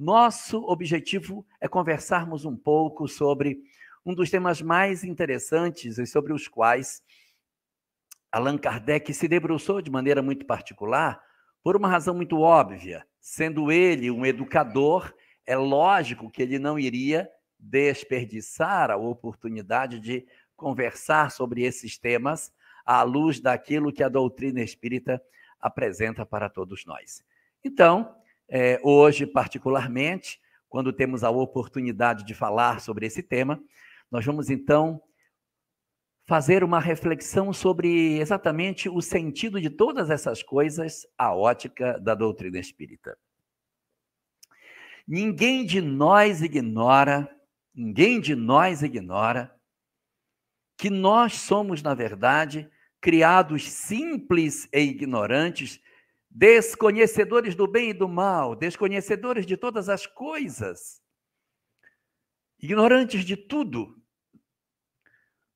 Nosso objetivo é conversarmos um pouco sobre um dos temas mais interessantes e sobre os quais Allan Kardec se debruçou de maneira muito particular, por uma razão muito óbvia. Sendo ele um educador, é lógico que ele não iria desperdiçar a oportunidade de conversar sobre esses temas à luz daquilo que a doutrina espírita apresenta para todos nós. Então, é, hoje, particularmente, quando temos a oportunidade de falar sobre esse tema, nós vamos então fazer uma reflexão sobre exatamente o sentido de todas essas coisas, a ótica da doutrina espírita. Ninguém de nós ignora, ninguém de nós ignora que nós somos, na verdade, criados simples e ignorantes desconhecedores do bem e do mal, desconhecedores de todas as coisas, ignorantes de tudo.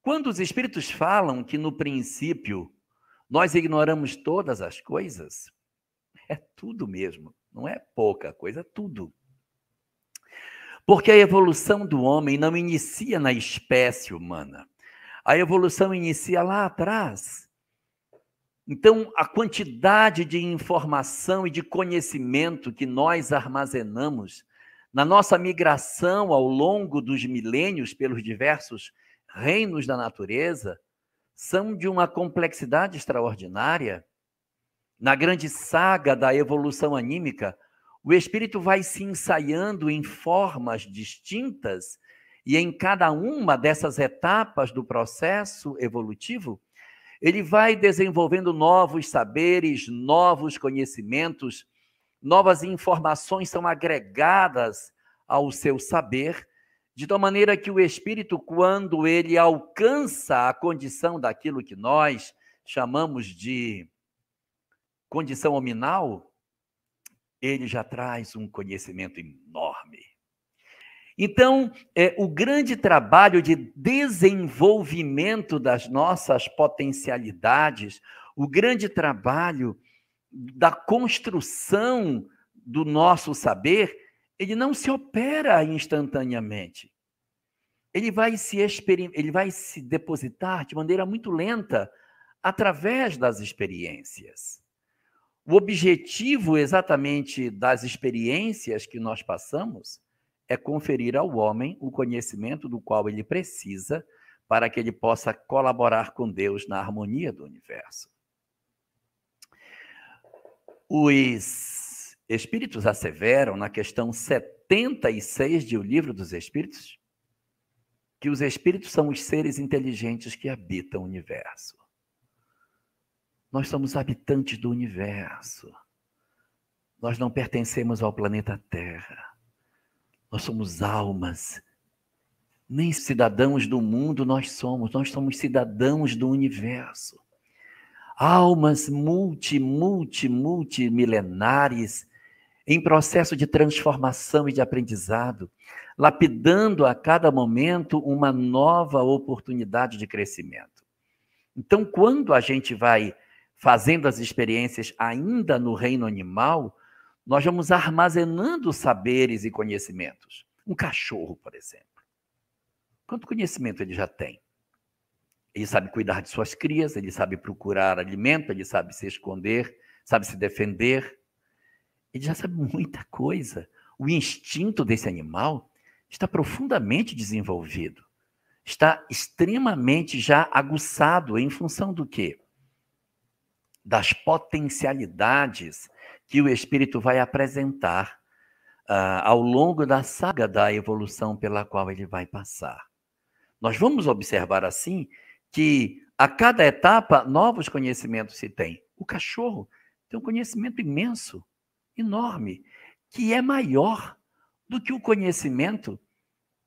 Quando os Espíritos falam que no princípio nós ignoramos todas as coisas, é tudo mesmo, não é pouca coisa, é tudo. Porque a evolução do homem não inicia na espécie humana. A evolução inicia lá atrás, então, a quantidade de informação e de conhecimento que nós armazenamos na nossa migração ao longo dos milênios pelos diversos reinos da natureza são de uma complexidade extraordinária. Na grande saga da evolução anímica, o espírito vai se ensaiando em formas distintas e em cada uma dessas etapas do processo evolutivo, ele vai desenvolvendo novos saberes, novos conhecimentos, novas informações são agregadas ao seu saber, de tal maneira que o espírito, quando ele alcança a condição daquilo que nós chamamos de condição hominal, ele já traz um conhecimento enorme. Então, é, o grande trabalho de desenvolvimento das nossas potencialidades, o grande trabalho da construção do nosso saber, ele não se opera instantaneamente. Ele vai se, ele vai se depositar de maneira muito lenta através das experiências. O objetivo exatamente das experiências que nós passamos é conferir ao homem o conhecimento do qual ele precisa para que ele possa colaborar com Deus na harmonia do universo. Os espíritos asseveram na questão 76 de O Livro dos Espíritos que os espíritos são os seres inteligentes que habitam o universo. Nós somos habitantes do universo. Nós não pertencemos ao planeta Terra nós somos almas. Nem cidadãos do mundo nós somos, nós somos cidadãos do universo. Almas multi, multi, multimilenares em processo de transformação e de aprendizado, lapidando a cada momento uma nova oportunidade de crescimento. Então, quando a gente vai fazendo as experiências ainda no reino animal, nós vamos armazenando saberes e conhecimentos. Um cachorro, por exemplo. Quanto conhecimento ele já tem? Ele sabe cuidar de suas crias, ele sabe procurar alimento, ele sabe se esconder, sabe se defender. Ele já sabe muita coisa. O instinto desse animal está profundamente desenvolvido, está extremamente já aguçado em função do quê? Das potencialidades que o espírito vai apresentar uh, ao longo da saga da evolução pela qual ele vai passar. Nós vamos observar assim que a cada etapa novos conhecimentos se têm. O cachorro tem um conhecimento imenso, enorme, que é maior do que o conhecimento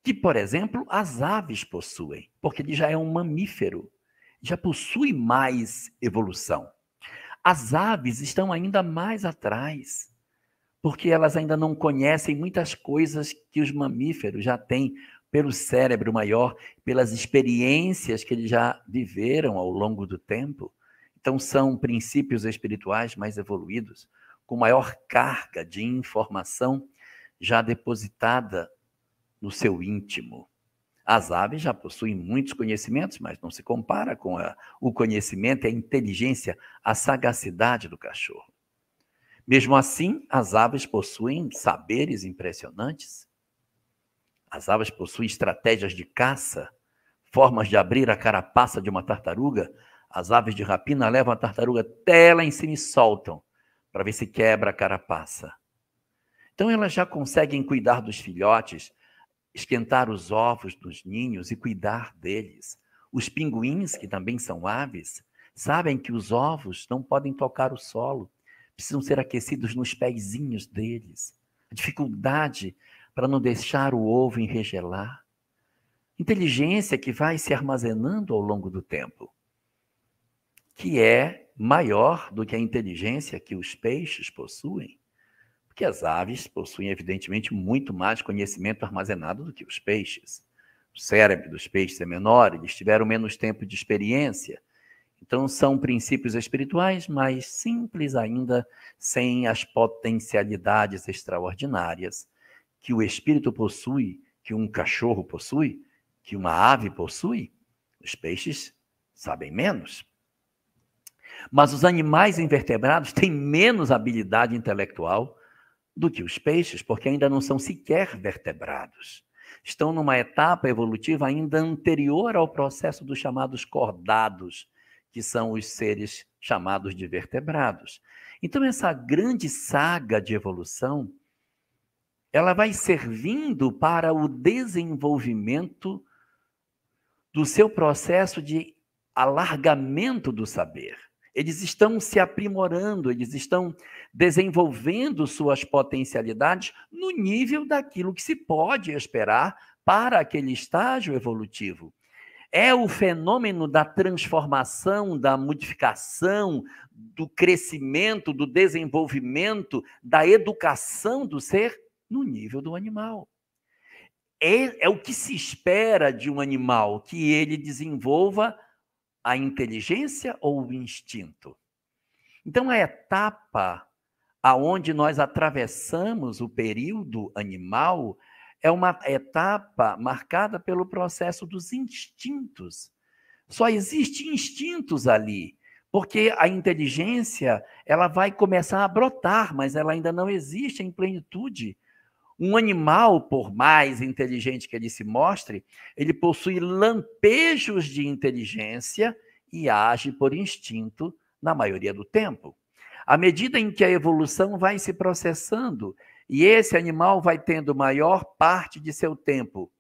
que, por exemplo, as aves possuem, porque ele já é um mamífero, já possui mais evolução. As aves estão ainda mais atrás, porque elas ainda não conhecem muitas coisas que os mamíferos já têm pelo cérebro maior, pelas experiências que eles já viveram ao longo do tempo. Então, são princípios espirituais mais evoluídos, com maior carga de informação já depositada no seu íntimo. As aves já possuem muitos conhecimentos, mas não se compara com a, o conhecimento, a inteligência, a sagacidade do cachorro. Mesmo assim, as aves possuem saberes impressionantes. As aves possuem estratégias de caça, formas de abrir a carapaça de uma tartaruga. As aves de rapina levam a tartaruga até lá em cima e soltam para ver se quebra a carapaça. Então elas já conseguem cuidar dos filhotes esquentar os ovos dos ninhos e cuidar deles. Os pinguins, que também são aves, sabem que os ovos não podem tocar o solo, precisam ser aquecidos nos pezinhos deles. A dificuldade para não deixar o ovo enregelar. Inteligência que vai se armazenando ao longo do tempo, que é maior do que a inteligência que os peixes possuem que as aves possuem, evidentemente, muito mais conhecimento armazenado do que os peixes. O cérebro dos peixes é menor, eles tiveram menos tempo de experiência. Então, são princípios espirituais mais simples ainda, sem as potencialidades extraordinárias que o espírito possui, que um cachorro possui, que uma ave possui. Os peixes sabem menos. Mas os animais invertebrados têm menos habilidade intelectual do que os peixes, porque ainda não são sequer vertebrados. Estão numa etapa evolutiva ainda anterior ao processo dos chamados cordados, que são os seres chamados de vertebrados. Então, essa grande saga de evolução, ela vai servindo para o desenvolvimento do seu processo de alargamento do saber. Eles estão se aprimorando, eles estão desenvolvendo suas potencialidades no nível daquilo que se pode esperar para aquele estágio evolutivo. É o fenômeno da transformação, da modificação, do crescimento, do desenvolvimento, da educação do ser no nível do animal. É, é o que se espera de um animal, que ele desenvolva a inteligência ou o instinto? Então, é a etapa aonde nós atravessamos o período animal é uma etapa marcada pelo processo dos instintos. Só existem instintos ali, porque a inteligência ela vai começar a brotar, mas ela ainda não existe em plenitude um animal, por mais inteligente que ele se mostre, ele possui lampejos de inteligência e age por instinto na maioria do tempo. À medida em que a evolução vai se processando e esse animal vai tendo maior parte de seu tempo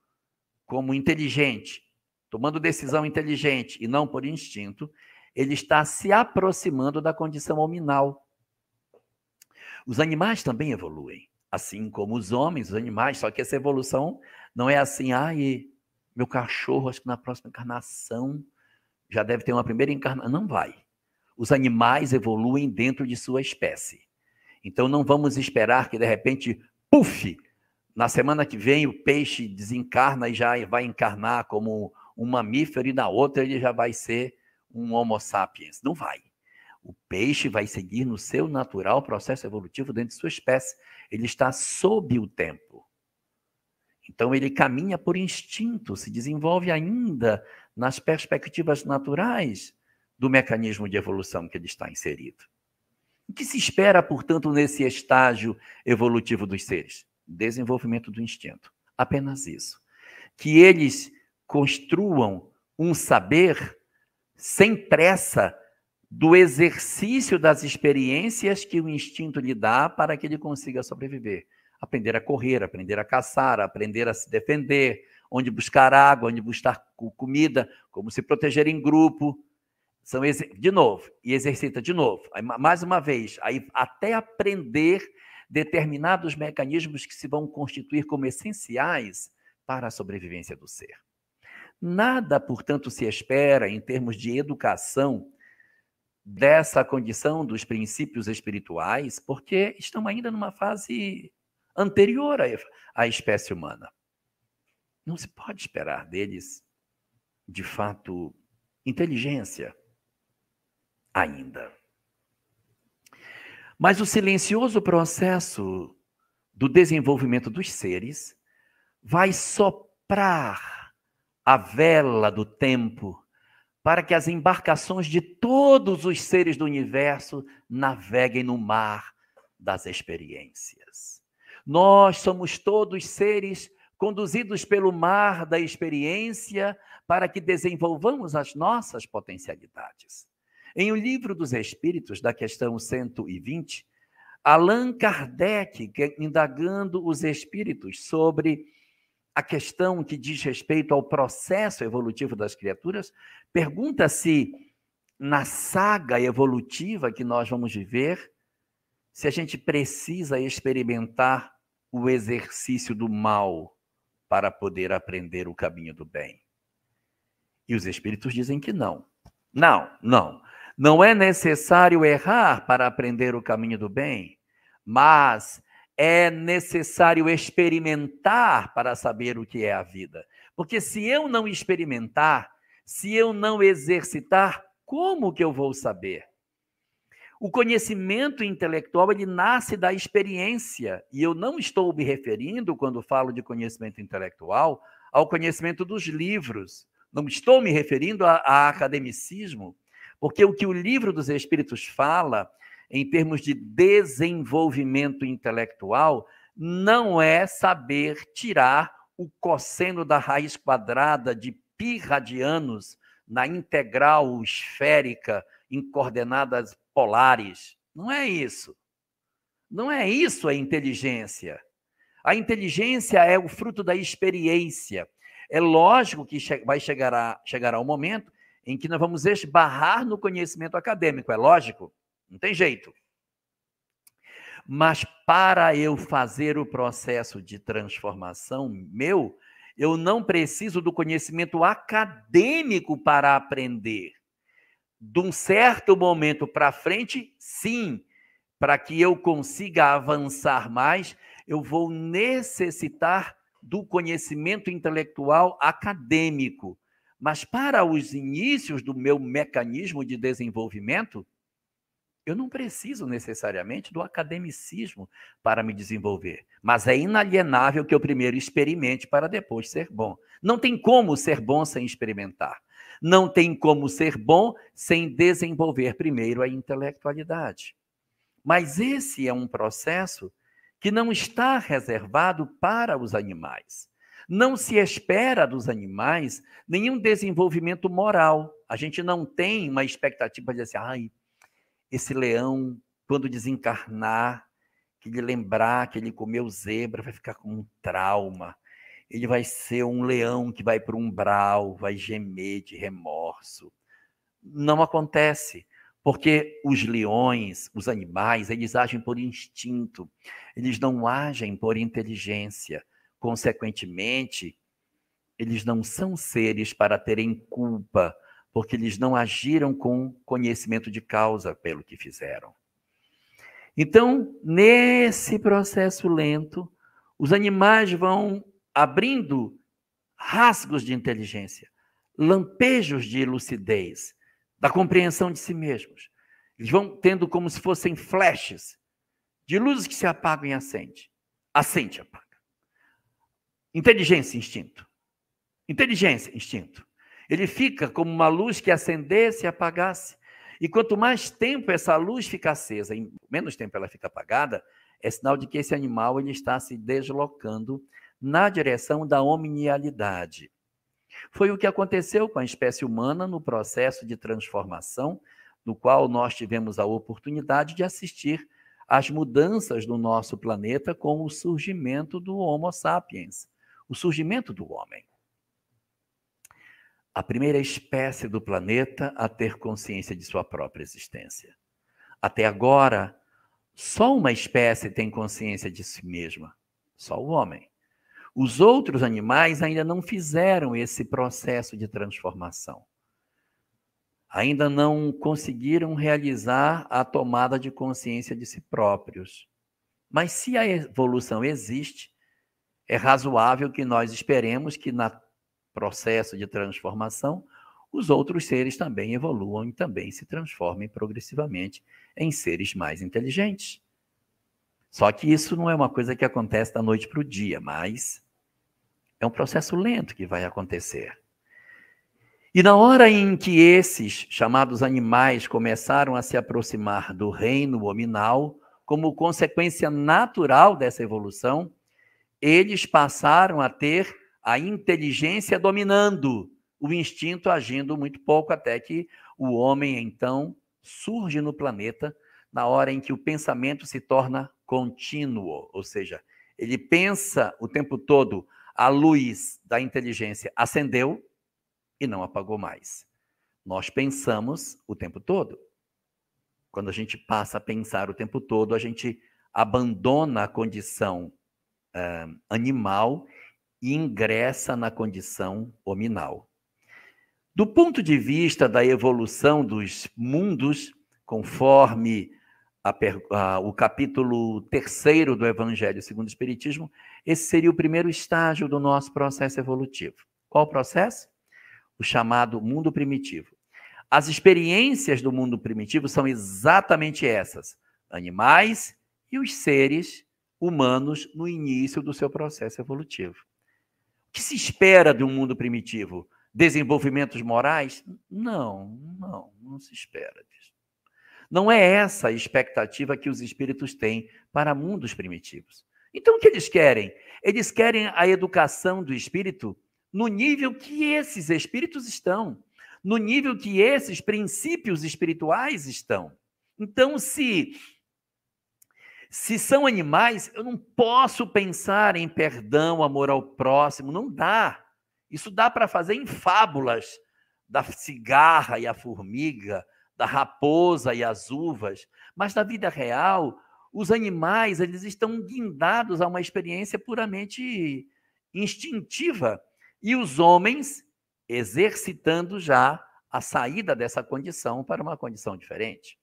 como inteligente, tomando decisão inteligente e não por instinto, ele está se aproximando da condição hominal. Os animais também evoluem. Assim como os homens, os animais, só que essa evolução não é assim, ah, e meu cachorro, acho que na próxima encarnação já deve ter uma primeira encarnação. Não vai. Os animais evoluem dentro de sua espécie. Então não vamos esperar que de repente, puf, na semana que vem o peixe desencarna e já vai encarnar como um mamífero e na outra ele já vai ser um Homo sapiens. Não vai. O peixe vai seguir no seu natural processo evolutivo dentro de sua espécie. Ele está sob o tempo. Então ele caminha por instinto, se desenvolve ainda nas perspectivas naturais do mecanismo de evolução que ele está inserido. O que se espera, portanto, nesse estágio evolutivo dos seres? Desenvolvimento do instinto. Apenas isso. Que eles construam um saber sem pressa do exercício das experiências que o instinto lhe dá para que ele consiga sobreviver. Aprender a correr, aprender a caçar, aprender a se defender, onde buscar água, onde buscar comida, como se proteger em grupo. São de novo, e exercita de novo, mais uma vez, aí até aprender determinados mecanismos que se vão constituir como essenciais para a sobrevivência do ser. Nada, portanto, se espera em termos de educação dessa condição dos princípios espirituais, porque estão ainda numa fase anterior à espécie humana. Não se pode esperar deles, de fato, inteligência ainda. Mas o silencioso processo do desenvolvimento dos seres vai soprar a vela do tempo para que as embarcações de todos os seres do universo naveguem no mar das experiências. Nós somos todos seres conduzidos pelo mar da experiência para que desenvolvamos as nossas potencialidades. Em O Livro dos Espíritos, da questão 120, Allan Kardec, é indagando os espíritos sobre a questão que diz respeito ao processo evolutivo das criaturas, pergunta se na saga evolutiva que nós vamos viver, se a gente precisa experimentar o exercício do mal para poder aprender o caminho do bem. E os espíritos dizem que não. Não, não. Não é necessário errar para aprender o caminho do bem, mas é necessário experimentar para saber o que é a vida. Porque se eu não experimentar, se eu não exercitar, como que eu vou saber? O conhecimento intelectual ele nasce da experiência, e eu não estou me referindo quando falo de conhecimento intelectual ao conhecimento dos livros. Não estou me referindo a, a academicismo, porque o que o livro dos Espíritos fala em termos de desenvolvimento intelectual não é saber tirar o cosseno da raiz quadrada de pi radianos na integral esférica em coordenadas polares. Não é isso. Não é isso a inteligência. A inteligência é o fruto da experiência. É lógico que vai chegar chegará o um momento em que nós vamos esbarrar no conhecimento acadêmico, é lógico. Não tem jeito. Mas para eu fazer o processo de transformação meu, eu não preciso do conhecimento acadêmico para aprender. De um certo momento para frente, sim, para que eu consiga avançar mais, eu vou necessitar do conhecimento intelectual acadêmico. Mas para os inícios do meu mecanismo de desenvolvimento, eu não preciso necessariamente do academicismo para me desenvolver, mas é inalienável que eu primeiro experimente para depois ser bom. Não tem como ser bom sem experimentar. Não tem como ser bom sem desenvolver primeiro a intelectualidade. Mas esse é um processo que não está reservado para os animais. Não se espera dos animais nenhum desenvolvimento moral. A gente não tem uma expectativa de dizer, assim, ai, ah, esse leão, quando desencarnar, que ele lembrar que ele comeu zebra, vai ficar com um trauma. Ele vai ser um leão que vai para um brau, vai gemer de remorso. Não acontece, porque os leões, os animais, eles agem por instinto, eles não agem por inteligência. Consequentemente, eles não são seres para terem culpa porque eles não agiram com conhecimento de causa pelo que fizeram. Então, nesse processo lento, os animais vão abrindo rasgos de inteligência, lampejos de lucidez, da compreensão de si mesmos. Eles vão tendo como se fossem flashes de luzes que se apagam e acendem, Acende e apaga. Inteligência, instinto. Inteligência, instinto. Ele fica como uma luz que acendesse e apagasse. E quanto mais tempo essa luz fica acesa, e menos tempo ela fica apagada, é sinal de que esse animal ele está se deslocando na direção da omnialidade. Foi o que aconteceu com a espécie humana no processo de transformação, no qual nós tivemos a oportunidade de assistir às mudanças do nosso planeta com o surgimento do Homo sapiens, o surgimento do homem a primeira espécie do planeta a ter consciência de sua própria existência. Até agora, só uma espécie tem consciência de si mesma, só o homem. Os outros animais ainda não fizeram esse processo de transformação. Ainda não conseguiram realizar a tomada de consciência de si próprios. Mas se a evolução existe, é razoável que nós esperemos que na processo de transformação, os outros seres também evoluam e também se transformem progressivamente em seres mais inteligentes. Só que isso não é uma coisa que acontece da noite para o dia, mas é um processo lento que vai acontecer. E na hora em que esses chamados animais começaram a se aproximar do reino hominal, como consequência natural dessa evolução, eles passaram a ter a inteligência dominando, o instinto agindo muito pouco, até que o homem, então, surge no planeta na hora em que o pensamento se torna contínuo, ou seja, ele pensa o tempo todo, a luz da inteligência acendeu e não apagou mais. Nós pensamos o tempo todo. Quando a gente passa a pensar o tempo todo, a gente abandona a condição eh, animal e ingressa na condição hominal. Do ponto de vista da evolução dos mundos, conforme a, a, o capítulo terceiro do Evangelho segundo o Espiritismo, esse seria o primeiro estágio do nosso processo evolutivo. Qual o processo? O chamado mundo primitivo. As experiências do mundo primitivo são exatamente essas: animais e os seres humanos no início do seu processo evolutivo que se espera de um mundo primitivo? Desenvolvimentos morais? Não, não, não se espera disso. Não é essa a expectativa que os espíritos têm para mundos primitivos. Então, o que eles querem? Eles querem a educação do espírito no nível que esses espíritos estão, no nível que esses princípios espirituais estão. Então, se se são animais, eu não posso pensar em perdão, amor ao próximo, não dá. Isso dá para fazer em fábulas da cigarra e a formiga, da raposa e as uvas, mas na vida real, os animais eles estão guindados a uma experiência puramente instintiva e os homens exercitando já a saída dessa condição para uma condição diferente.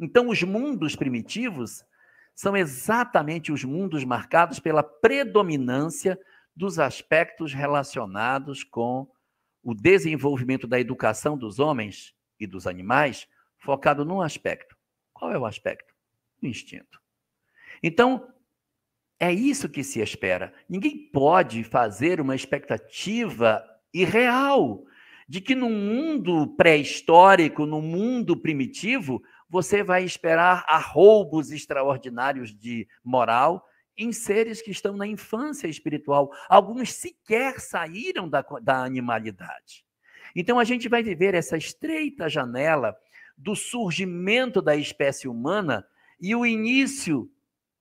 Então, os mundos primitivos são exatamente os mundos marcados pela predominância dos aspectos relacionados com o desenvolvimento da educação dos homens e dos animais, focado num aspecto. Qual é o aspecto? O instinto. Então, é isso que se espera. Ninguém pode fazer uma expectativa irreal de que num mundo pré-histórico, no mundo primitivo, você vai esperar arroubos extraordinários de moral em seres que estão na infância espiritual. Alguns sequer saíram da, da animalidade. Então a gente vai viver essa estreita janela do surgimento da espécie humana e o início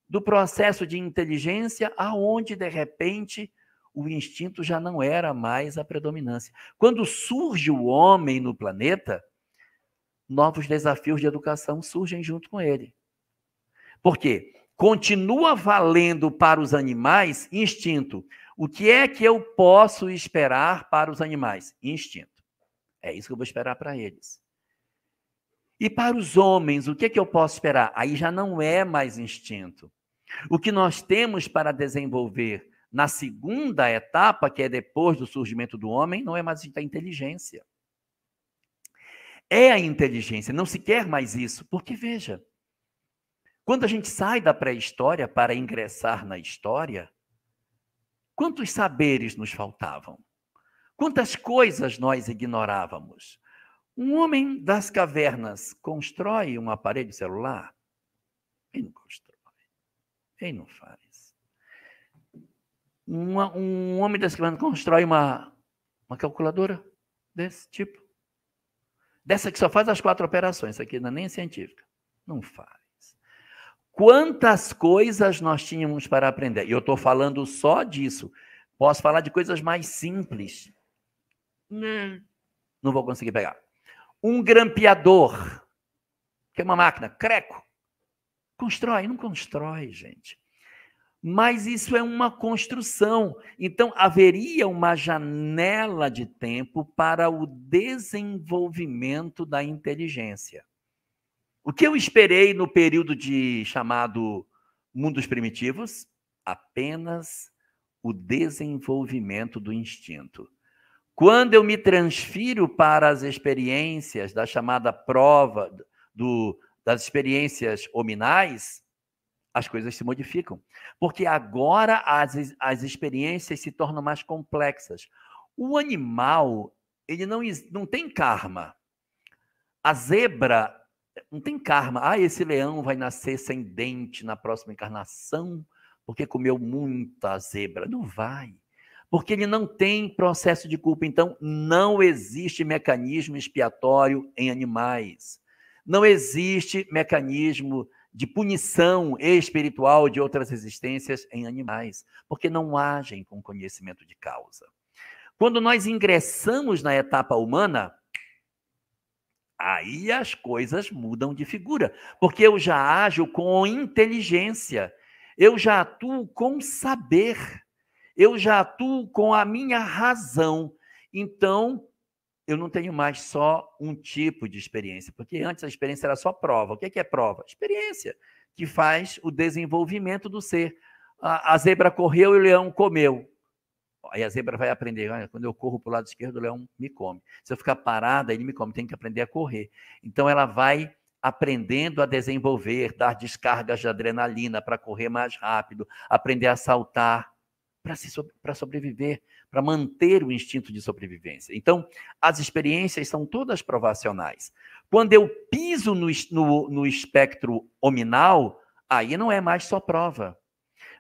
do processo de inteligência, aonde de repente o instinto já não era mais a predominância. Quando surge o homem no planeta, novos desafios de educação surgem junto com ele. Por quê? Continua valendo para os animais instinto. O que é que eu posso esperar para os animais? Instinto. É isso que eu vou esperar para eles. E para os homens, o que é que eu posso esperar? Aí já não é mais instinto. O que nós temos para desenvolver na segunda etapa, que é depois do surgimento do homem, não é mais a inteligência é a inteligência, não se quer mais isso. Porque veja, quando a gente sai da pré-história para ingressar na história, quantos saberes nos faltavam? Quantas coisas nós ignorávamos? Um homem das cavernas constrói um aparelho celular? Ele não constrói. Ele não faz. Uma, um homem das cavernas constrói uma, uma calculadora desse tipo? Dessa que só faz as quatro operações, essa aqui não é nem científica. Não faz. Quantas coisas nós tínhamos para aprender? E eu estou falando só disso. Posso falar de coisas mais simples. Não. Não vou conseguir pegar. Um grampeador, que é uma máquina, creco. Constrói, não constrói, gente mas isso é uma construção. Então, haveria uma janela de tempo para o desenvolvimento da inteligência. O que eu esperei no período de chamado mundos primitivos? Apenas o desenvolvimento do instinto. Quando eu me transfiro para as experiências da chamada prova do, das experiências hominais, as coisas se modificam. Porque agora as, as experiências se tornam mais complexas. O animal, ele não, não tem karma. A zebra não tem karma. Ah, esse leão vai nascer sem dente na próxima encarnação porque comeu muita zebra. Não vai. Porque ele não tem processo de culpa. Então, não existe mecanismo expiatório em animais. Não existe mecanismo de punição espiritual de outras existências em animais, porque não agem com conhecimento de causa. Quando nós ingressamos na etapa humana, aí as coisas mudam de figura, porque eu já ajo com inteligência, eu já atuo com saber, eu já atuo com a minha razão. Então, eu não tenho mais só um tipo de experiência, porque antes a experiência era só prova. O que é, que é prova? Experiência que faz o desenvolvimento do ser. A, a zebra correu e o leão comeu. Aí a zebra vai aprender, olha, quando eu corro para o lado esquerdo, o leão me come. Se eu ficar parada, ele me come, tem que aprender a correr. Então ela vai aprendendo a desenvolver, dar descargas de adrenalina para correr mais rápido, aprender a saltar, para sobreviver, para manter o instinto de sobrevivência. Então, as experiências são todas provacionais. Quando eu piso no, no, no espectro hominal, aí não é mais só prova.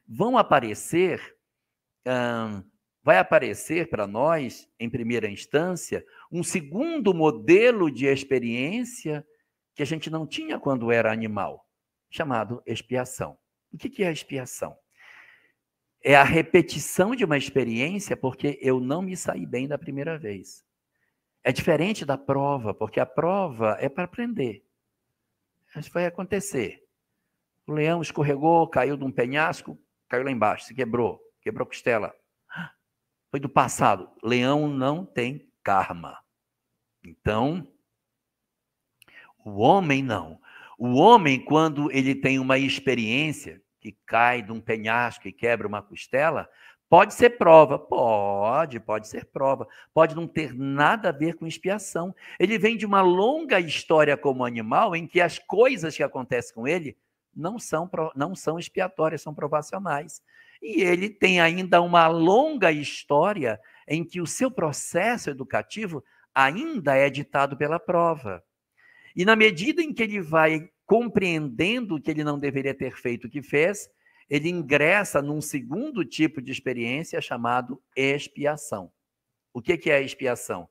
Vão aparecer, hum, vai aparecer para nós, em primeira instância, um segundo modelo de experiência que a gente não tinha quando era animal, chamado expiação. O que é a expiação? é a repetição de uma experiência porque eu não me saí bem da primeira vez. É diferente da prova, porque a prova é para aprender. Isso vai acontecer. O leão escorregou, caiu de um penhasco, caiu lá embaixo, se quebrou, quebrou a costela. Foi do passado. Leão não tem karma. Então, o homem não. O homem, quando ele tem uma experiência, e cai de um penhasco e quebra uma costela, Pode ser prova? Pode, pode ser prova. Pode não ter nada a ver com expiação. Ele vem de uma longa história como animal em que as coisas que acontecem com ele não são, não são expiatórias, são provacionais. E ele tem ainda uma longa história em que o seu processo educativo ainda é ditado pela prova. E na medida em que ele vai compreendendo que ele não deveria ter feito o que fez, ele ingressa num segundo tipo de experiência chamado expiação. O que é a expiação?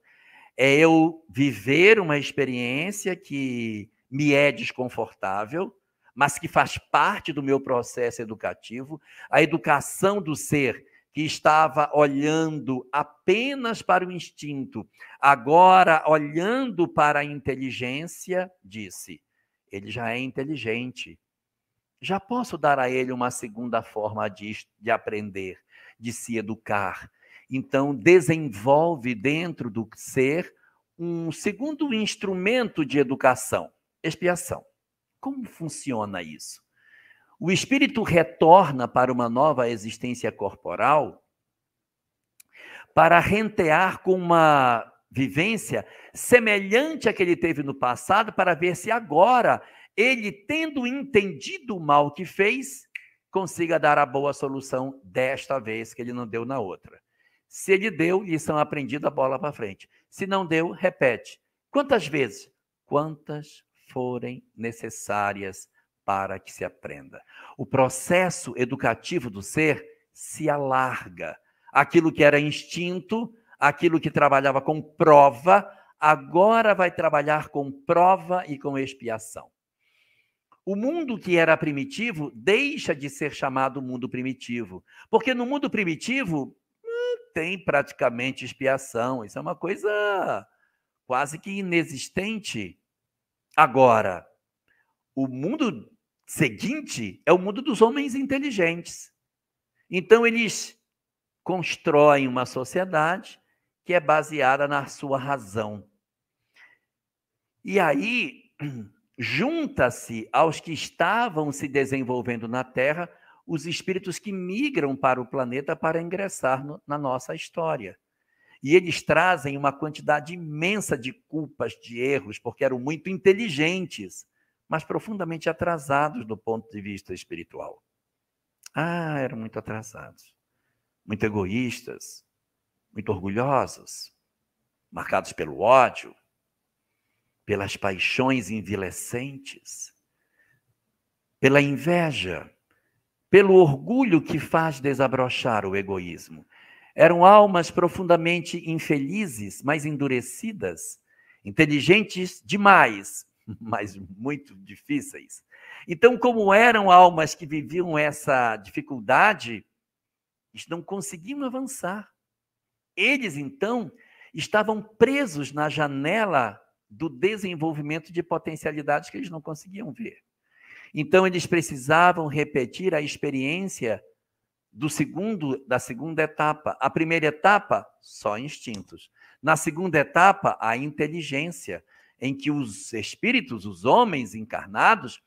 É eu viver uma experiência que me é desconfortável, mas que faz parte do meu processo educativo, a educação do ser que estava olhando apenas para o instinto, agora olhando para a inteligência, disse: ele já é inteligente. Já posso dar a ele uma segunda forma de, de aprender, de se educar. Então, desenvolve dentro do ser um segundo instrumento de educação, expiação. Como funciona isso? O espírito retorna para uma nova existência corporal para rentear com uma vivência semelhante à que ele teve no passado, para ver se agora ele, tendo entendido o mal que fez, consiga dar a boa solução desta vez, que ele não deu na outra. Se ele deu, lição aprendida, bola para frente. Se não deu, repete. Quantas vezes? Quantas forem necessárias para que se aprenda. O processo educativo do ser se alarga. Aquilo que era instinto Aquilo que trabalhava com prova, agora vai trabalhar com prova e com expiação. O mundo que era primitivo deixa de ser chamado mundo primitivo, porque no mundo primitivo hum, tem praticamente expiação, isso é uma coisa quase que inexistente. Agora, o mundo seguinte é o mundo dos homens inteligentes. Então, eles constroem uma sociedade que é baseada na sua razão. E aí, junta-se aos que estavam se desenvolvendo na Terra os espíritos que migram para o planeta para ingressar no, na nossa história. E eles trazem uma quantidade imensa de culpas, de erros, porque eram muito inteligentes, mas profundamente atrasados do ponto de vista espiritual. Ah, eram muito atrasados, muito egoístas, muito orgulhosas, marcados pelo ódio, pelas paixões envilecentes, pela inveja, pelo orgulho que faz desabrochar o egoísmo. Eram almas profundamente infelizes, mas endurecidas, inteligentes demais, mas muito difíceis. Então, como eram almas que viviam essa dificuldade, eles não conseguiam avançar. Eles, então, estavam presos na janela do desenvolvimento de potencialidades que eles não conseguiam ver. Então, eles precisavam repetir a experiência do segundo da segunda etapa. A primeira etapa, só instintos. Na segunda etapa, a inteligência, em que os espíritos, os homens encarnados,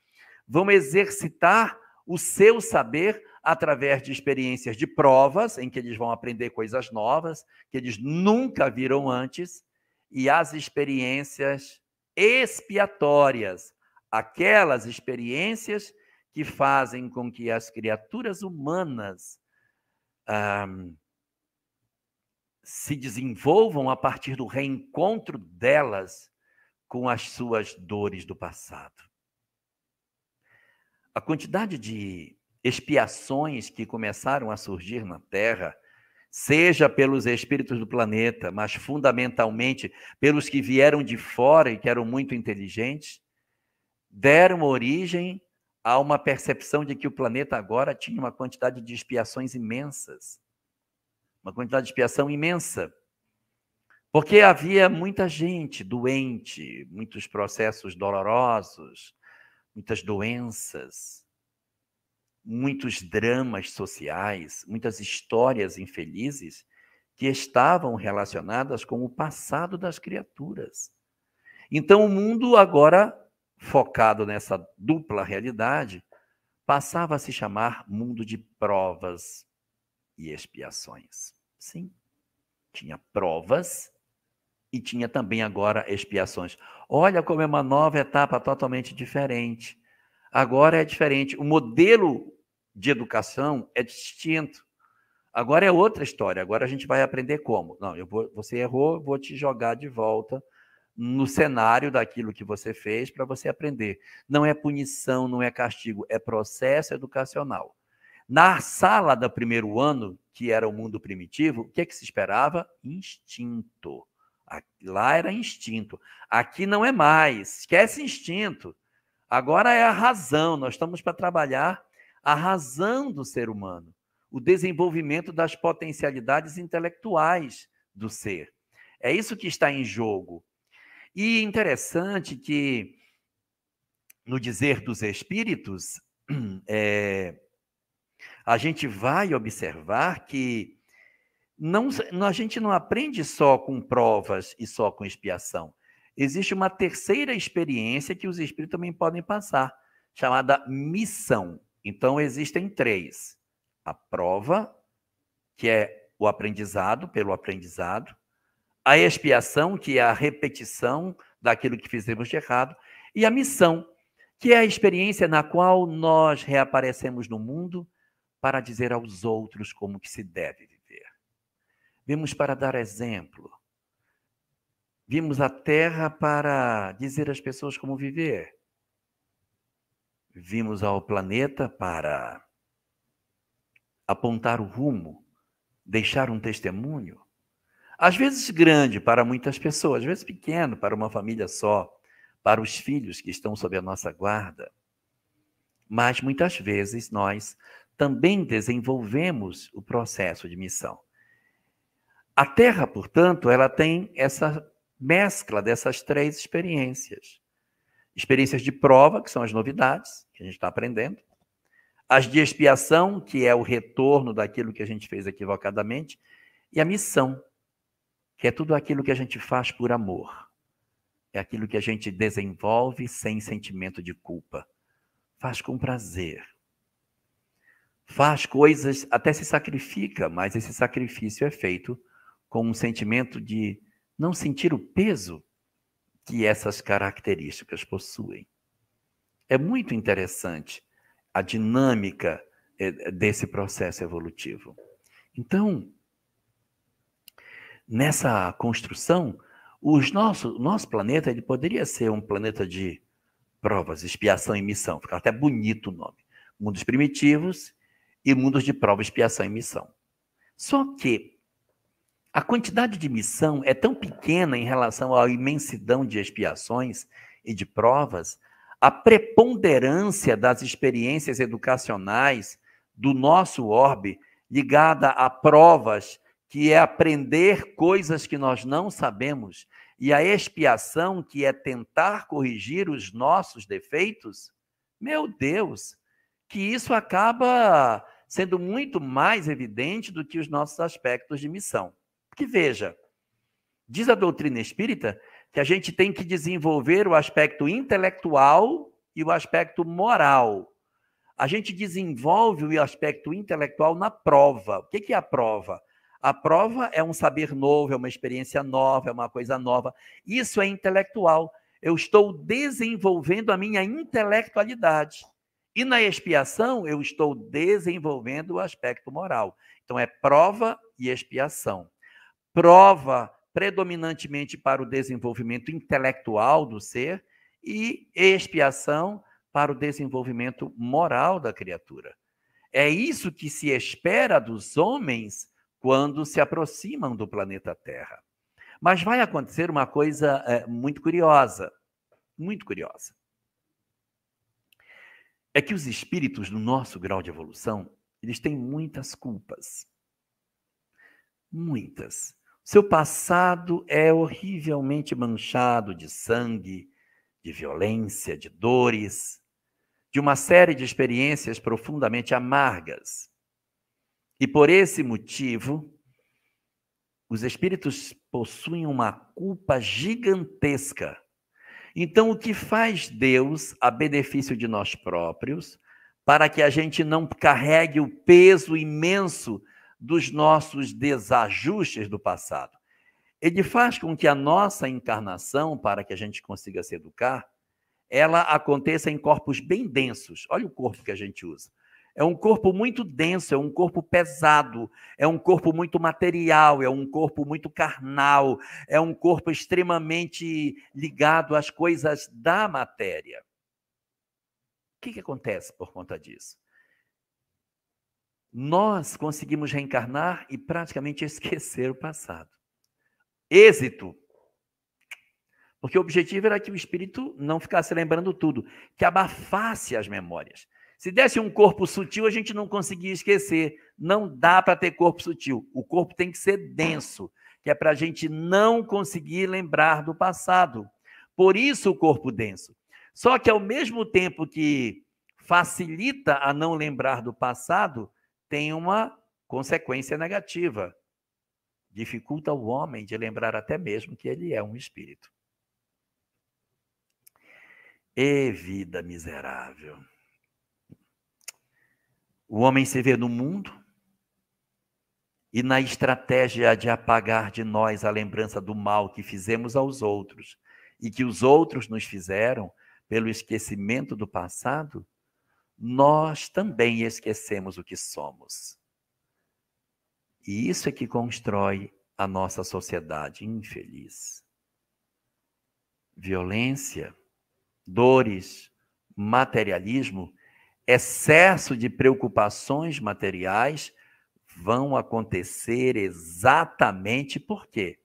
vão exercitar o seu saber através de experiências de provas, em que eles vão aprender coisas novas, que eles nunca viram antes, e as experiências expiatórias, aquelas experiências que fazem com que as criaturas humanas se desenvolvam a partir do reencontro delas com as suas dores do passado. A quantidade de expiações que começaram a surgir na Terra, seja pelos espíritos do planeta, mas fundamentalmente pelos que vieram de fora e que eram muito inteligentes, deram origem a uma percepção de que o planeta agora tinha uma quantidade de expiações imensas. Uma quantidade de expiação imensa. Porque havia muita gente doente, muitos processos dolorosos, muitas doenças, muitos dramas sociais, muitas histórias infelizes que estavam relacionadas com o passado das criaturas. Então, o mundo, agora focado nessa dupla realidade, passava a se chamar mundo de provas e expiações. Sim, tinha provas e tinha também agora expiações. Olha como é uma nova etapa totalmente diferente. Agora é diferente. O modelo de educação é distinto. Agora é outra história. Agora a gente vai aprender como. Não, eu vou, você errou, vou te jogar de volta no cenário daquilo que você fez para você aprender. Não é punição, não é castigo, é processo educacional. Na sala do primeiro ano, que era o mundo primitivo, o que, é que se esperava? Instinto. Lá era instinto. Aqui não é mais. Esquece instinto. Agora é a razão, nós estamos para trabalhar a razão do ser humano, o desenvolvimento das potencialidades intelectuais do ser. É isso que está em jogo. E é interessante que, no dizer dos espíritos, é, a gente vai observar que não, a gente não aprende só com provas e só com expiação existe uma terceira experiência que os espíritos também podem passar, chamada missão. Então, existem três: a prova, que é o aprendizado, pelo aprendizado, a expiação, que é a repetição daquilo que fizemos de errado, e a missão, que é a experiência na qual nós reaparecemos no mundo para dizer aos outros como que se deve viver. Vemos para dar exemplo, Vimos a terra para dizer às pessoas como viver. Vimos ao planeta para apontar o rumo, deixar um testemunho. Às vezes grande para muitas pessoas, às vezes pequeno para uma família só, para os filhos que estão sob a nossa guarda. Mas muitas vezes nós também desenvolvemos o processo de missão. A Terra, portanto, ela tem essa mescla dessas três experiências. Experiências de prova, que são as novidades que a gente está aprendendo, as de expiação, que é o retorno daquilo que a gente fez equivocadamente, e a missão, que é tudo aquilo que a gente faz por amor. É aquilo que a gente desenvolve sem sentimento de culpa. Faz com prazer. Faz coisas, até se sacrifica, mas esse sacrifício é feito com um sentimento de não sentir o peso que essas características possuem. É muito interessante a dinâmica eh, desse processo evolutivo. Então, nessa construção, os nosso, nosso planeta ele poderia ser um planeta de provas, expiação e missão. Fica até bonito o nome. Mundos primitivos e mundos de prova, expiação e missão. Só que a quantidade de missão é tão pequena em relação à imensidão de expiações e de provas, a preponderância das experiências educacionais do nosso orbe ligada a provas, que é aprender coisas que nós não sabemos, e a expiação, que é tentar corrigir os nossos defeitos, meu Deus, que isso acaba sendo muito mais evidente do que os nossos aspectos de missão. Porque, veja, diz a doutrina espírita que a gente tem que desenvolver o aspecto intelectual e o aspecto moral. A gente desenvolve o aspecto intelectual na prova. O que é a prova? A prova é um saber novo, é uma experiência nova, é uma coisa nova. Isso é intelectual. Eu estou desenvolvendo a minha intelectualidade. E na expiação, eu estou desenvolvendo o aspecto moral. Então, é prova e expiação prova predominantemente para o desenvolvimento intelectual do ser e expiação para o desenvolvimento moral da criatura. É isso que se espera dos homens quando se aproximam do planeta Terra. Mas vai acontecer uma coisa é, muito curiosa, muito curiosa. É que os espíritos do nosso grau de evolução, eles têm muitas culpas. Muitas. Seu passado é horrivelmente manchado de sangue, de violência, de dores, de uma série de experiências profundamente amargas. E por esse motivo, os espíritos possuem uma culpa gigantesca. Então, o que faz Deus a benefício de nós próprios para que a gente não carregue o peso imenso dos nossos desajustes do passado. Ele faz com que a nossa encarnação, para que a gente consiga se educar, ela aconteça em corpos bem densos. Olha o corpo que a gente usa. É um corpo muito denso, é um corpo pesado, é um corpo muito material, é um corpo muito carnal, é um corpo extremamente ligado às coisas da matéria. O que, que acontece por conta disso? nós conseguimos reencarnar e praticamente esquecer o passado. Êxito. Porque o objetivo era que o espírito não ficasse lembrando tudo, que abafasse as memórias. Se desse um corpo sutil, a gente não conseguia esquecer. Não dá para ter corpo sutil. O corpo tem que ser denso, que é para a gente não conseguir lembrar do passado. Por isso o corpo denso. Só que ao mesmo tempo que facilita a não lembrar do passado, tem uma consequência negativa. Dificulta o homem de lembrar até mesmo que ele é um espírito. E vida miserável. O homem se vê no mundo e na estratégia de apagar de nós a lembrança do mal que fizemos aos outros e que os outros nos fizeram pelo esquecimento do passado, nós também esquecemos o que somos. E isso é que constrói a nossa sociedade infeliz. Violência, dores, materialismo, excesso de preocupações materiais vão acontecer exatamente por quê?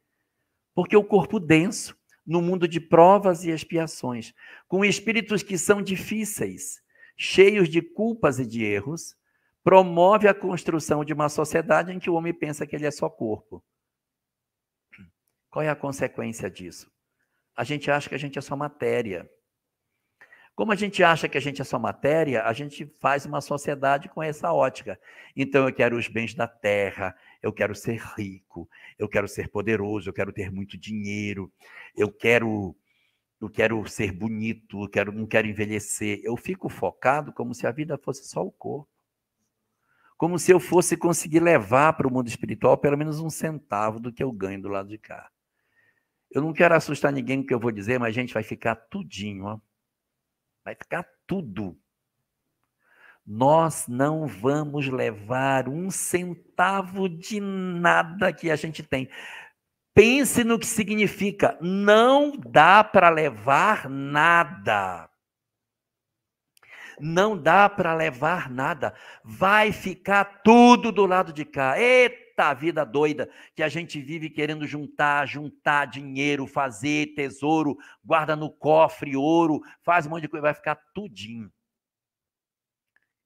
Porque o corpo denso, no mundo de provas e expiações, com espíritos que são difíceis, cheios de culpas e de erros, promove a construção de uma sociedade em que o homem pensa que ele é só corpo. Qual é a consequência disso? A gente acha que a gente é só matéria. Como a gente acha que a gente é só matéria, a gente faz uma sociedade com essa ótica. Então eu quero os bens da terra, eu quero ser rico, eu quero ser poderoso, eu quero ter muito dinheiro, eu quero eu quero ser bonito, eu quero, não quero envelhecer. Eu fico focado como se a vida fosse só o corpo. Como se eu fosse conseguir levar para o mundo espiritual pelo menos um centavo do que eu ganho do lado de cá. Eu não quero assustar ninguém com o que eu vou dizer, mas a gente vai ficar tudinho, ó. Vai ficar tudo. Nós não vamos levar um centavo de nada que a gente tem. Pense no que significa. Não dá para levar nada. Não dá para levar nada. Vai ficar tudo do lado de cá. Eita vida doida que a gente vive querendo juntar, juntar dinheiro, fazer tesouro, guarda no cofre ouro, faz um monte de coisa, vai ficar tudinho.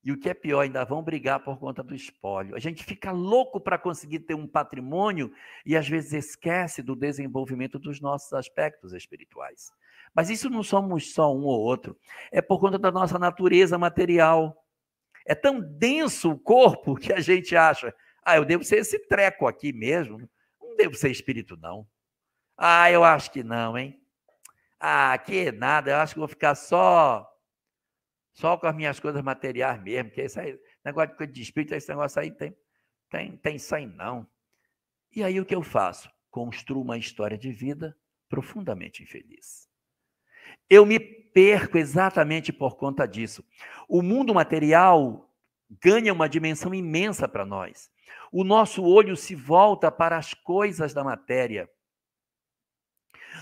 E o que é pior, ainda vão brigar por conta do espólio. A gente fica louco para conseguir ter um patrimônio e às vezes esquece do desenvolvimento dos nossos aspectos espirituais. Mas isso não somos só um ou outro, é por conta da nossa natureza material. É tão denso o corpo que a gente acha: ah, eu devo ser esse treco aqui mesmo, não devo ser espírito, não. Ah, eu acho que não, hein? Ah, que nada, eu acho que vou ficar só só com as minhas coisas materiais mesmo, que é isso aí, negócio de coisa de espírito, esse negócio aí tem, tem, tem sem não. E aí o que eu faço? Construo uma história de vida profundamente infeliz. Eu me perco exatamente por conta disso. O mundo material ganha uma dimensão imensa para nós. O nosso olho se volta para as coisas da matéria.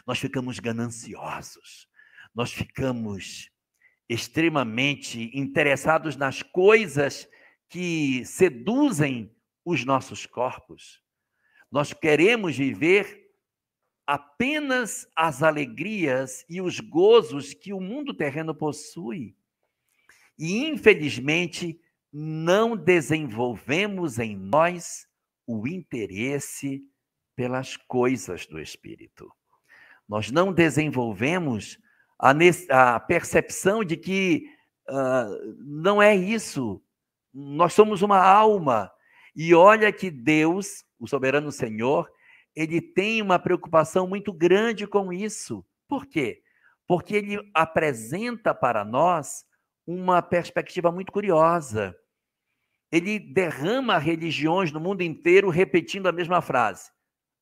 Nós ficamos gananciosos, nós ficamos extremamente interessados nas coisas que seduzem os nossos corpos. Nós queremos viver apenas as alegrias e os gozos que o mundo terreno possui. E, infelizmente, não desenvolvemos em nós o interesse pelas coisas do espírito. Nós não desenvolvemos a, a percepção de que uh, não é isso. Nós somos uma alma. E olha que Deus, o soberano Senhor, ele tem uma preocupação muito grande com isso. Por quê? Porque ele apresenta para nós uma perspectiva muito curiosa. Ele derrama religiões no mundo inteiro repetindo a mesma frase.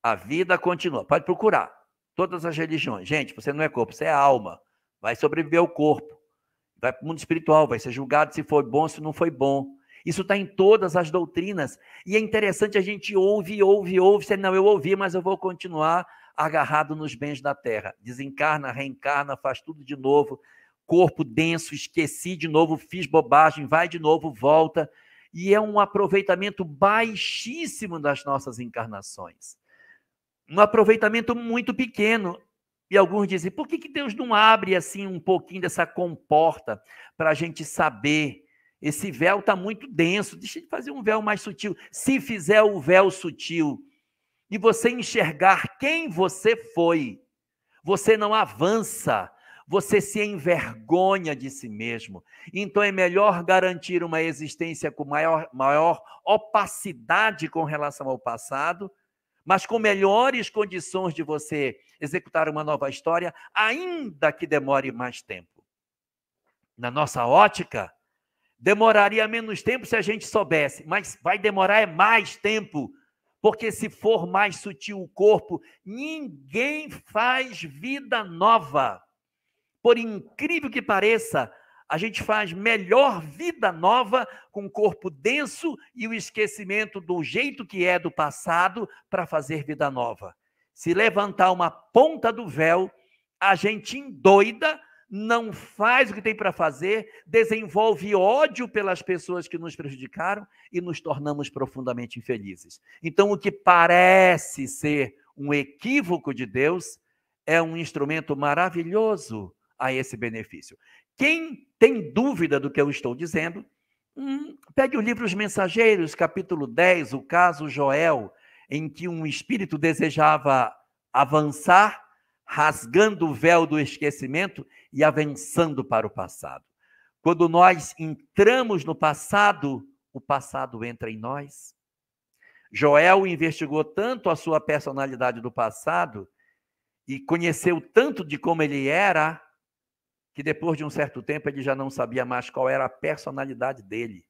A vida continua. Pode procurar. Todas as religiões. Gente, você não é corpo, você é alma. Vai sobreviver o corpo. Vai para o mundo espiritual, vai ser julgado se foi bom, se não foi bom. Isso está em todas as doutrinas. E é interessante, a gente ouve, ouve, ouve. Você, não, eu ouvi, mas eu vou continuar agarrado nos bens da terra. Desencarna, reencarna, faz tudo de novo. Corpo denso, esqueci de novo, fiz bobagem, vai de novo, volta. E é um aproveitamento baixíssimo das nossas encarnações. Um aproveitamento muito pequeno. E alguns dizem: por que, que Deus não abre assim um pouquinho dessa comporta para a gente saber? Esse véu está muito denso, deixa de fazer um véu mais sutil. Se fizer o véu sutil e você enxergar quem você foi, você não avança, você se envergonha de si mesmo. Então é melhor garantir uma existência com maior, maior opacidade com relação ao passado, mas com melhores condições de você executar uma nova história, ainda que demore mais tempo. Na nossa ótica, demoraria menos tempo se a gente soubesse, mas vai demorar é mais tempo, porque se for mais sutil o corpo, ninguém faz vida nova. Por incrível que pareça, a gente faz melhor vida nova com o corpo denso e o esquecimento do jeito que é do passado para fazer vida nova. Se levantar uma ponta do véu, a gente endoida, não faz o que tem para fazer, desenvolve ódio pelas pessoas que nos prejudicaram e nos tornamos profundamente infelizes. Então, o que parece ser um equívoco de Deus é um instrumento maravilhoso a esse benefício. Quem tem dúvida do que eu estou dizendo, hum, pegue o livro Os Mensageiros, capítulo 10, o caso Joel, em que um espírito desejava avançar, rasgando o véu do esquecimento e avançando para o passado. Quando nós entramos no passado, o passado entra em nós. Joel investigou tanto a sua personalidade do passado e conheceu tanto de como ele era, que depois de um certo tempo ele já não sabia mais qual era a personalidade dele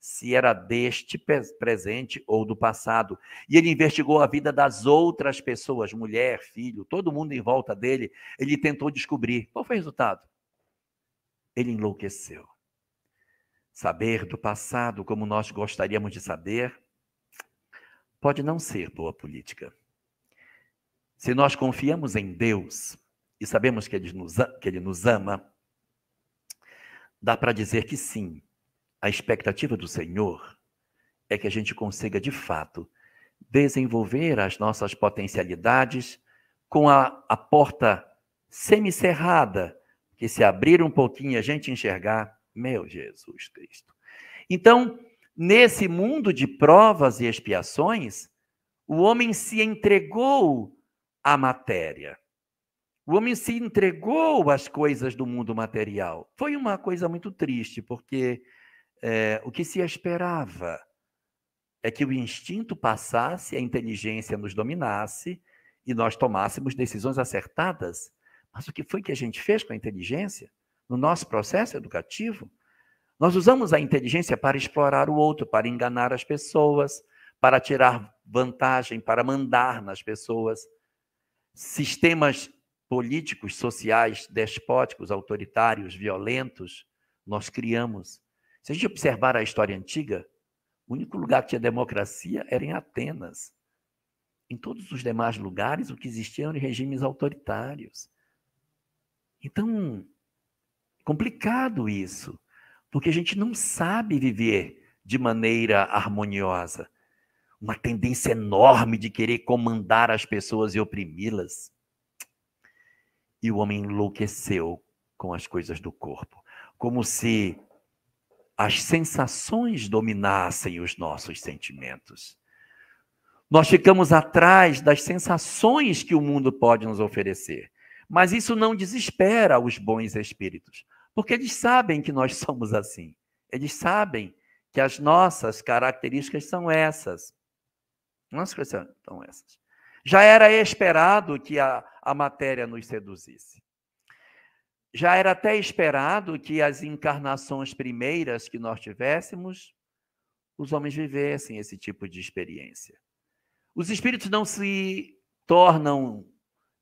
se era deste presente ou do passado. E ele investigou a vida das outras pessoas, mulher, filho, todo mundo em volta dele. Ele tentou descobrir. Qual foi o resultado? Ele enlouqueceu. Saber do passado como nós gostaríamos de saber pode não ser boa política. Se nós confiamos em Deus e sabemos que Ele nos, ama, dá para dizer que sim, a expectativa do Senhor é que a gente consiga, de fato, desenvolver as nossas potencialidades com a, a porta semicerrada, que se abrir um pouquinho a gente enxergar, meu Jesus Cristo. Então, nesse mundo de provas e expiações, o homem se entregou à matéria. O homem se entregou às coisas do mundo material. Foi uma coisa muito triste, porque é, o que se esperava é que o instinto passasse, a inteligência nos dominasse e nós tomássemos decisões acertadas. Mas o que foi que a gente fez com a inteligência no nosso processo educativo? Nós usamos a inteligência para explorar o outro, para enganar as pessoas, para tirar vantagem, para mandar nas pessoas. Sistemas políticos, sociais, despóticos, autoritários, violentos, nós criamos se a gente observar a história antiga, o único lugar que tinha democracia era em Atenas. Em todos os demais lugares, o que existiam eram regimes autoritários. Então, complicado isso, porque a gente não sabe viver de maneira harmoniosa. Uma tendência enorme de querer comandar as pessoas e oprimi-las. E o homem enlouqueceu com as coisas do corpo, como se as sensações dominassem os nossos sentimentos. Nós ficamos atrás das sensações que o mundo pode nos oferecer. Mas isso não desespera os bons espíritos, porque eles sabem que nós somos assim. Eles sabem que as nossas características são essas. Nossas características são essas. Já era esperado que a, a matéria nos seduzisse. Já era até esperado que as encarnações primeiras que nós tivéssemos, os homens vivessem esse tipo de experiência. Os espíritos não se tornam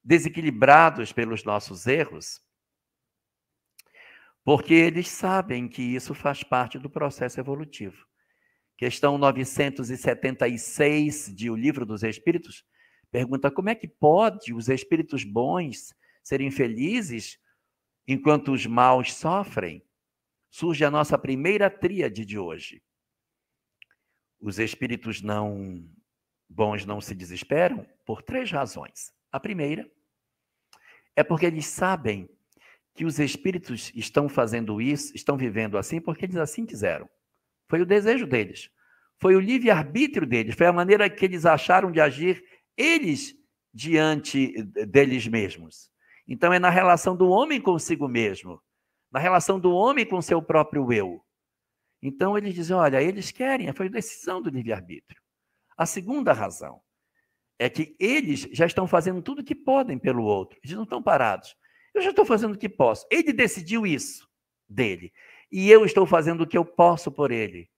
desequilibrados pelos nossos erros, porque eles sabem que isso faz parte do processo evolutivo. Questão 976 de O Livro dos Espíritos pergunta como é que pode os espíritos bons serem felizes Enquanto os maus sofrem, surge a nossa primeira tríade de hoje. Os espíritos não bons não se desesperam por três razões. A primeira é porque eles sabem que os espíritos estão fazendo isso, estão vivendo assim, porque eles assim quiseram. Foi o desejo deles. Foi o livre-arbítrio deles. Foi a maneira que eles acharam de agir, eles, diante eh, deles mesmos. Então é na relação do homem consigo mesmo, na relação do homem com seu próprio eu. Então eles dizem: olha, eles querem, foi decisão do livre-arbítrio. A segunda razão é que eles já estão fazendo tudo o que podem pelo outro, eles não estão parados. Eu já estou fazendo o que posso. Ele decidiu isso dele. E eu estou fazendo o que eu posso por ele.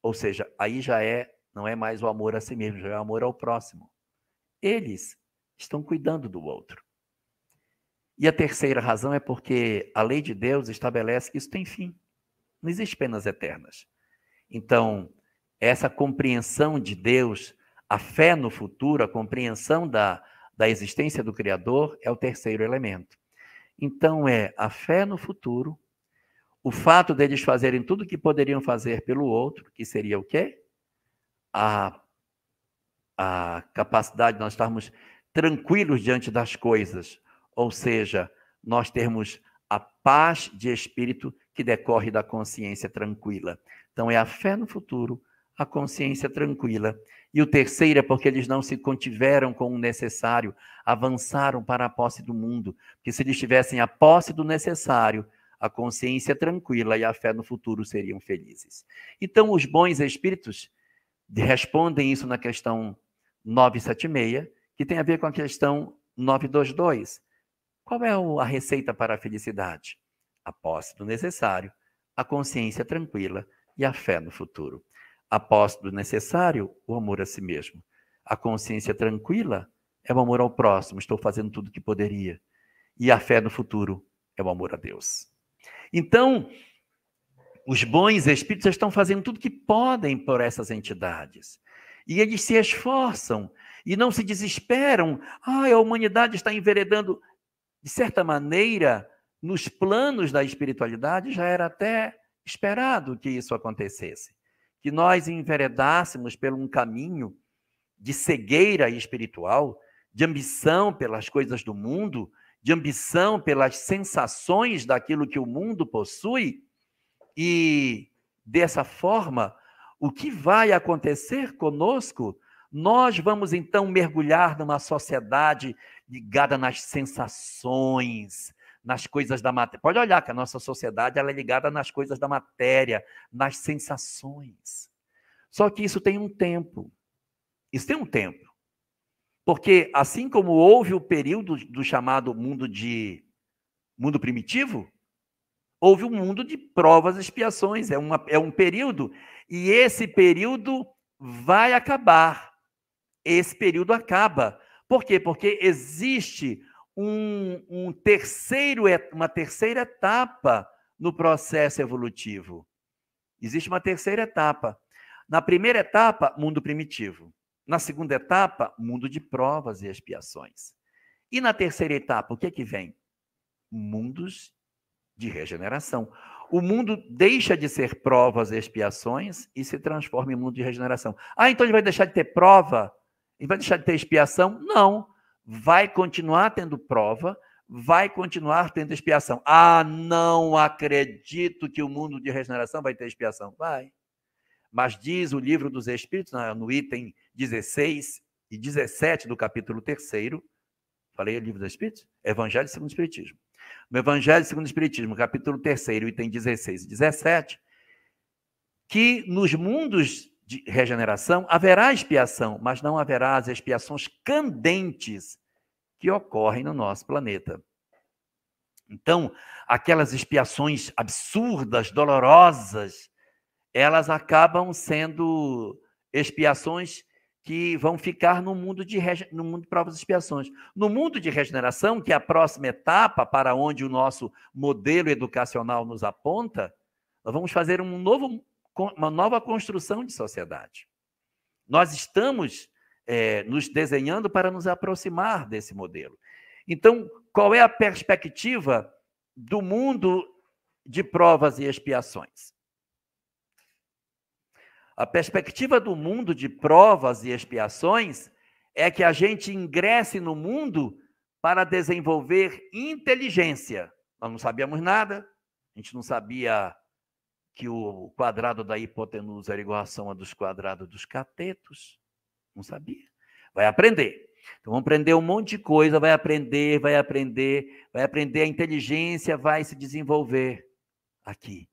Ou seja, aí já é, não é mais o amor a si mesmo, já é o amor ao próximo. Eles estão cuidando do outro. E a terceira razão é porque a lei de Deus estabelece que isso tem fim. Não existe penas eternas. Então, essa compreensão de Deus, a fé no futuro, a compreensão da, da existência do Criador é o terceiro elemento. Então, é a fé no futuro, o fato deles fazerem tudo o que poderiam fazer pelo outro, que seria o quê? A, a capacidade de nós estarmos tranquilos diante das coisas, ou seja, nós termos a paz de espírito que decorre da consciência tranquila. Então, é a fé no futuro, a consciência tranquila. E o terceiro é porque eles não se contiveram com o necessário, avançaram para a posse do mundo. Porque se eles tivessem a posse do necessário, a consciência tranquila e a fé no futuro seriam felizes. Então, os bons espíritos respondem isso na questão 976, que tem a ver com a questão 922. Qual é a receita para a felicidade? A posse do necessário, a consciência tranquila e a fé no futuro. A posse do necessário, o amor a si mesmo. A consciência tranquila é o amor ao próximo, estou fazendo tudo o que poderia. E a fé no futuro é o amor a Deus. Então, os bons espíritos estão fazendo tudo o que podem por essas entidades. E eles se esforçam e não se desesperam. Ah, a humanidade está enveredando de certa maneira, nos planos da espiritualidade, já era até esperado que isso acontecesse, que nós enveredássemos por um caminho de cegueira espiritual, de ambição pelas coisas do mundo, de ambição pelas sensações daquilo que o mundo possui, e dessa forma, o que vai acontecer conosco? Nós vamos então mergulhar numa sociedade ligada nas sensações, nas coisas da matéria. Pode olhar que a nossa sociedade ela é ligada nas coisas da matéria, nas sensações. Só que isso tem um tempo. Isso tem um tempo. Porque assim como houve o período do chamado mundo de mundo primitivo, houve um mundo de provas e expiações, é, uma, é um período, e esse período vai acabar. Esse período acaba. Por quê? Porque existe um, um terceiro, uma terceira etapa no processo evolutivo. Existe uma terceira etapa. Na primeira etapa, mundo primitivo. Na segunda etapa, mundo de provas e expiações. E na terceira etapa, o que é que vem? Mundos de regeneração. O mundo deixa de ser provas e expiações e se transforma em mundo de regeneração. Ah, então ele vai deixar de ter prova e vai deixar de ter expiação? Não. Vai continuar tendo prova, vai continuar tendo expiação. Ah, não acredito que o mundo de regeneração vai ter expiação. Vai. Mas diz o livro dos Espíritos, no item 16 e 17 do capítulo 3, falei o é livro dos Espíritos? Evangelho segundo o Espiritismo. No Evangelho segundo o Espiritismo, capítulo 3, item 16 e 17, que nos mundos de regeneração, haverá expiação, mas não haverá as expiações candentes que ocorrem no nosso planeta. Então, aquelas expiações absurdas, dolorosas, elas acabam sendo expiações que vão ficar no mundo de no mundo de provas e expiações. No mundo de regeneração, que é a próxima etapa para onde o nosso modelo educacional nos aponta, nós vamos fazer um novo uma nova construção de sociedade. Nós estamos é, nos desenhando para nos aproximar desse modelo. Então, qual é a perspectiva do mundo de provas e expiações? A perspectiva do mundo de provas e expiações é que a gente ingresse no mundo para desenvolver inteligência. Nós não sabíamos nada, a gente não sabia que o quadrado da hipotenusa era igual à soma dos quadrados dos catetos. Não sabia. Vai aprender. Então, vamos aprender um monte de coisa, vai aprender, vai aprender, vai aprender, a inteligência vai se desenvolver aqui.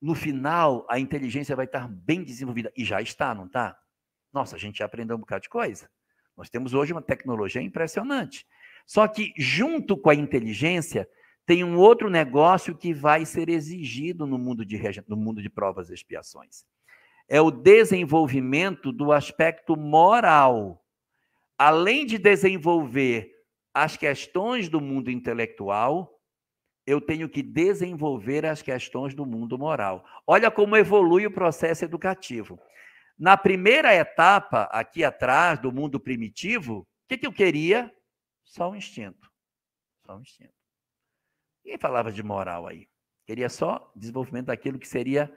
No final, a inteligência vai estar bem desenvolvida. E já está, não está? Nossa, a gente já aprendeu um bocado de coisa. Nós temos hoje uma tecnologia impressionante. Só que, junto com a inteligência, tem um outro negócio que vai ser exigido no mundo de, no mundo de provas e expiações. É o desenvolvimento do aspecto moral. Além de desenvolver as questões do mundo intelectual, eu tenho que desenvolver as questões do mundo moral. Olha como evolui o processo educativo. Na primeira etapa, aqui atrás, do mundo primitivo, o que, que eu queria? Só o um instinto. Só o um instinto. Quem falava de moral aí. Queria só desenvolvimento daquilo que seria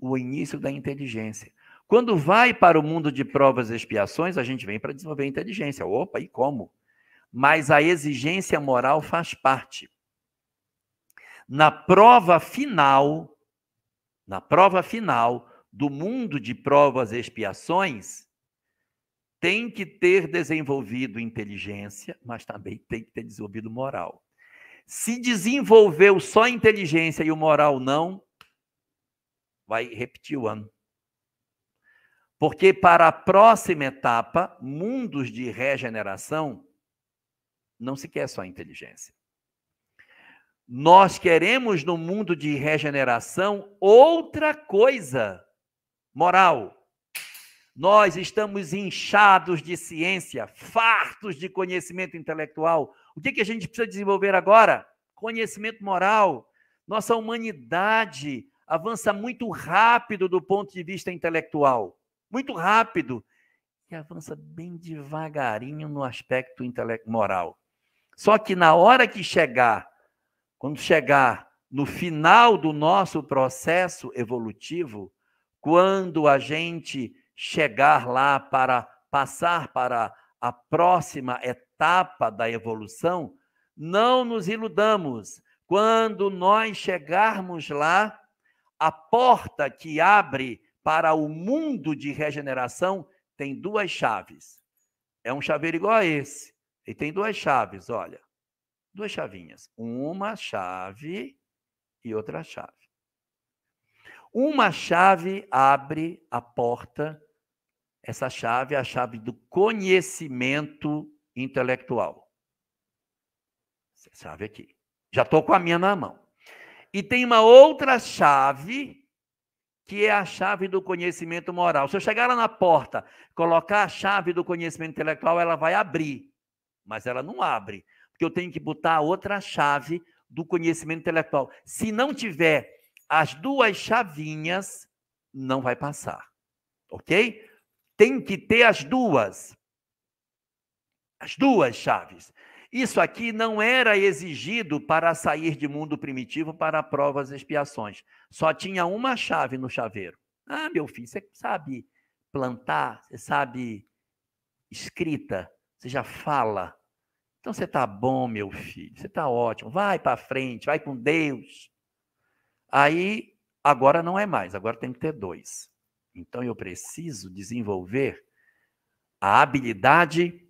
o início da inteligência. Quando vai para o mundo de provas e expiações, a gente vem para desenvolver inteligência. Opa, e como? Mas a exigência moral faz parte. Na prova final, na prova final do mundo de provas e expiações, tem que ter desenvolvido inteligência, mas também tem que ter desenvolvido moral se desenvolveu só a inteligência e o moral não, vai repetir o ano. Porque para a próxima etapa, mundos de regeneração, não se quer só a inteligência. Nós queremos no mundo de regeneração outra coisa moral. Nós estamos inchados de ciência, fartos de conhecimento intelectual, o que, que a gente precisa desenvolver agora? Conhecimento moral. Nossa humanidade avança muito rápido do ponto de vista intelectual. Muito rápido. E avança bem devagarinho no aspecto moral. Só que na hora que chegar, quando chegar no final do nosso processo evolutivo, quando a gente chegar lá para passar para a próxima etapa, etapa da evolução, não nos iludamos. Quando nós chegarmos lá, a porta que abre para o mundo de regeneração tem duas chaves. É um chaveiro igual a esse. E tem duas chaves, olha. Duas chavinhas. Uma chave e outra chave. Uma chave abre a porta. Essa chave é a chave do conhecimento intelectual. Você sabe aqui. Já estou com a minha na mão. E tem uma outra chave, que é a chave do conhecimento moral. Se eu chegar lá na porta, colocar a chave do conhecimento intelectual, ela vai abrir. Mas ela não abre, porque eu tenho que botar outra chave do conhecimento intelectual. Se não tiver as duas chavinhas, não vai passar. Ok? Tem que ter as duas. As duas chaves. Isso aqui não era exigido para sair de mundo primitivo para provas e expiações. Só tinha uma chave no chaveiro. Ah, meu filho, você sabe plantar, você sabe escrita, você já fala. Então você está bom, meu filho, você está ótimo. Vai para frente, vai com Deus. Aí, agora não é mais, agora tem que ter dois. Então eu preciso desenvolver a habilidade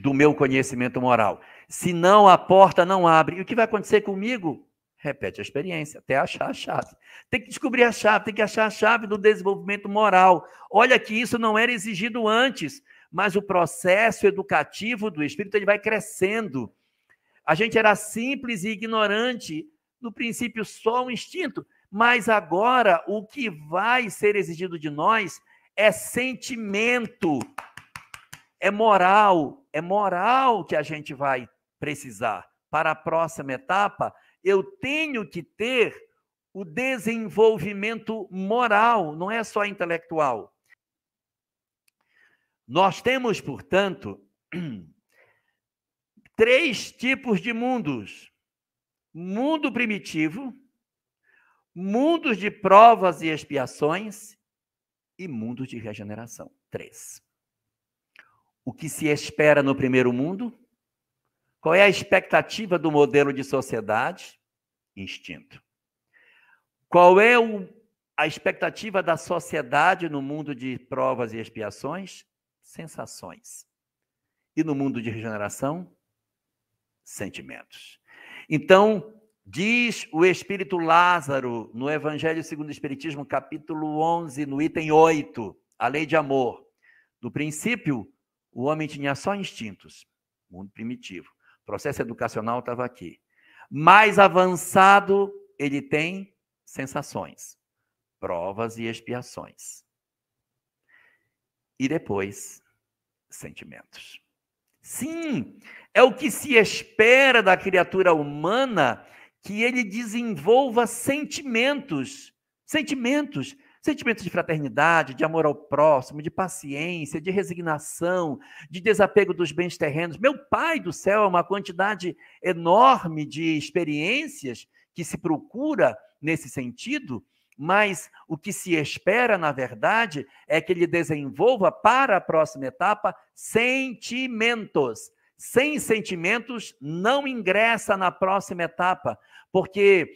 do meu conhecimento moral. Se não, a porta não abre. E o que vai acontecer comigo? Repete a experiência, até achar a chave. Tem que descobrir a chave, tem que achar a chave do desenvolvimento moral. Olha que isso não era exigido antes, mas o processo educativo do espírito ele vai crescendo. A gente era simples e ignorante, no princípio só um instinto, mas agora o que vai ser exigido de nós é sentimento. É moral, é moral que a gente vai precisar. Para a próxima etapa, eu tenho que ter o desenvolvimento moral, não é só intelectual. Nós temos, portanto, três tipos de mundos: mundo primitivo, mundos de provas e expiações e mundos de regeneração. Três o que se espera no primeiro mundo? Qual é a expectativa do modelo de sociedade? Instinto. Qual é o, a expectativa da sociedade no mundo de provas e expiações? Sensações. E no mundo de regeneração? Sentimentos. Então, Diz o Espírito Lázaro no Evangelho segundo o Espiritismo, capítulo 11, no item 8, a lei de amor. No princípio, o homem tinha só instintos, mundo primitivo. O processo educacional estava aqui. Mais avançado, ele tem sensações, provas e expiações. E depois, sentimentos. Sim, é o que se espera da criatura humana que ele desenvolva sentimentos, sentimentos Sentimentos de fraternidade, de amor ao próximo, de paciência, de resignação, de desapego dos bens terrenos. Meu pai do céu, é uma quantidade enorme de experiências que se procura nesse sentido, mas o que se espera, na verdade, é que ele desenvolva para a próxima etapa sentimentos. Sem sentimentos, não ingressa na próxima etapa, porque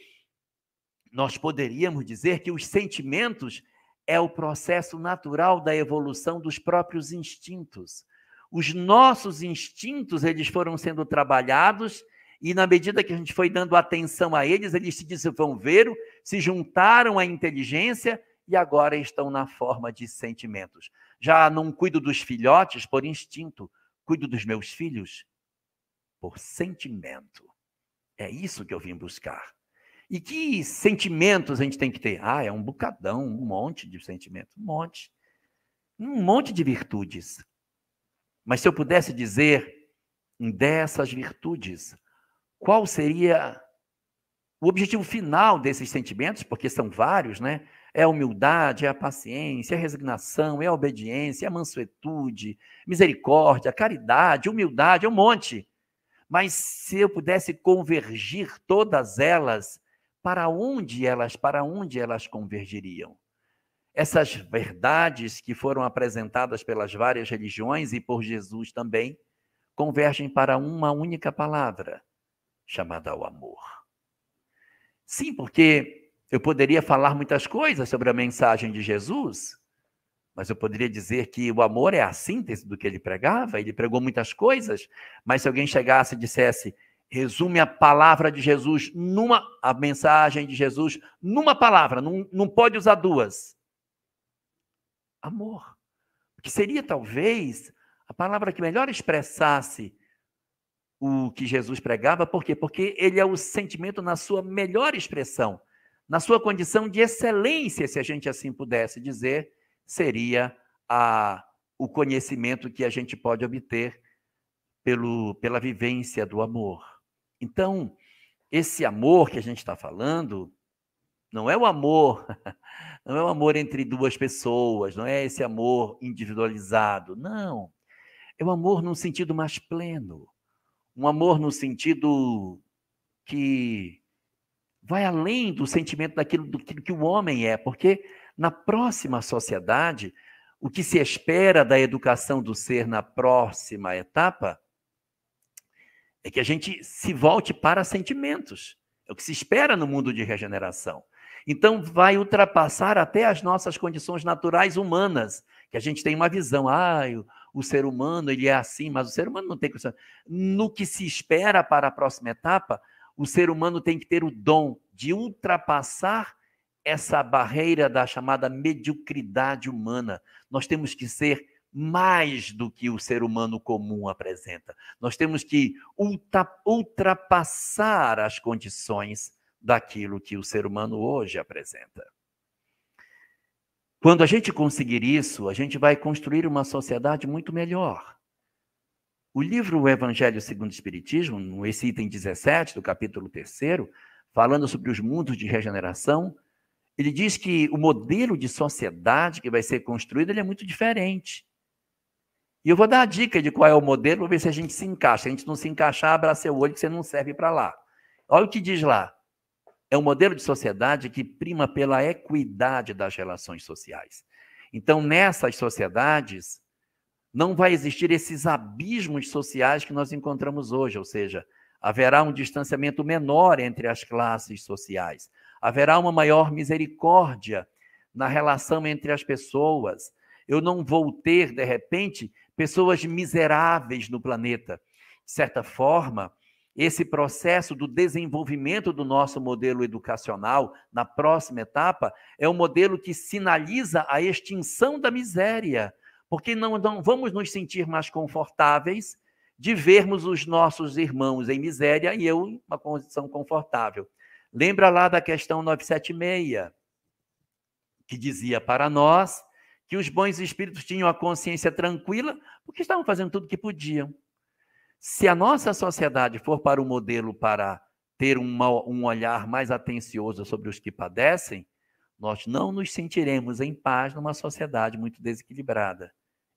nós poderíamos dizer que os sentimentos é o processo natural da evolução dos próprios instintos. Os nossos instintos, eles foram sendo trabalhados e na medida que a gente foi dando atenção a eles, eles se desenvolveram, se juntaram à inteligência e agora estão na forma de sentimentos. Já não cuido dos filhotes por instinto, cuido dos meus filhos por sentimento. É isso que eu vim buscar. E que sentimentos a gente tem que ter? Ah, é um bocadão, um monte de sentimentos, um monte. Um monte de virtudes. Mas se eu pudesse dizer dessas virtudes, qual seria o objetivo final desses sentimentos, porque são vários, né? É a humildade, é a paciência, é a resignação, é a obediência, é a mansuetude, misericórdia, caridade, humildade, é um monte. Mas se eu pudesse convergir todas elas para onde elas, para onde elas convergiriam? Essas verdades que foram apresentadas pelas várias religiões e por Jesus também convergem para uma única palavra, chamada o amor. Sim, porque eu poderia falar muitas coisas sobre a mensagem de Jesus, mas eu poderia dizer que o amor é a síntese do que ele pregava, ele pregou muitas coisas, mas se alguém chegasse e dissesse, resume a palavra de Jesus numa a mensagem de Jesus numa palavra, não, não pode usar duas. Amor. Que seria talvez a palavra que melhor expressasse o que Jesus pregava, por quê? Porque ele é o sentimento na sua melhor expressão, na sua condição de excelência, se a gente assim pudesse dizer, seria a, o conhecimento que a gente pode obter pelo, pela vivência do amor. Então, esse amor que a gente está falando não é o amor, não é o amor entre duas pessoas, não é esse amor individualizado, não. É o amor num sentido mais pleno, um amor no sentido que vai além do sentimento daquilo do que o homem é, porque na próxima sociedade, o que se espera da educação do ser na próxima etapa é que a gente se volte para sentimentos. É o que se espera no mundo de regeneração. Então, vai ultrapassar até as nossas condições naturais humanas, que a gente tem uma visão, ah, o, ser humano ele é assim, mas o ser humano não tem condição. No que se espera para a próxima etapa, o ser humano tem que ter o dom de ultrapassar essa barreira da chamada mediocridade humana. Nós temos que ser mais do que o ser humano comum apresenta. Nós temos que ultrapassar as condições daquilo que o ser humano hoje apresenta. Quando a gente conseguir isso, a gente vai construir uma sociedade muito melhor. O livro O Evangelho segundo o Espiritismo, no item 17 do capítulo 3, falando sobre os mundos de regeneração, ele diz que o modelo de sociedade que vai ser construído é muito diferente. E eu vou dar a dica de qual é o modelo, para ver se a gente se encaixa. Se a gente não se encaixar, abra seu olho que você não serve para lá. Olha o que diz lá. É um modelo de sociedade que prima pela equidade das relações sociais. Então, nessas sociedades, não vai existir esses abismos sociais que nós encontramos hoje, ou seja, haverá um distanciamento menor entre as classes sociais, haverá uma maior misericórdia na relação entre as pessoas. Eu não vou ter, de repente, pessoas miseráveis no planeta. De certa forma, esse processo do desenvolvimento do nosso modelo educacional, na próxima etapa, é um modelo que sinaliza a extinção da miséria, porque não, não vamos nos sentir mais confortáveis de vermos os nossos irmãos em miséria e eu em uma condição confortável. Lembra lá da questão 976, que dizia para nós que os bons espíritos tinham a consciência tranquila, porque estavam fazendo tudo o que podiam. Se a nossa sociedade for para o modelo para ter um olhar mais atencioso sobre os que padecem, nós não nos sentiremos em paz numa sociedade muito desequilibrada.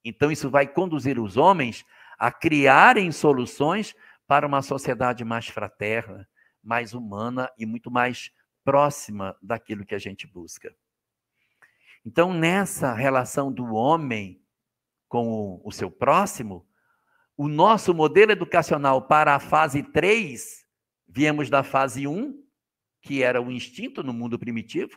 Então, isso vai conduzir os homens a criarem soluções para uma sociedade mais fraterna, mais humana e muito mais próxima daquilo que a gente busca. Então, nessa relação do homem com o, o seu próximo, o nosso modelo educacional para a fase 3, viemos da fase 1, que era o instinto no mundo primitivo,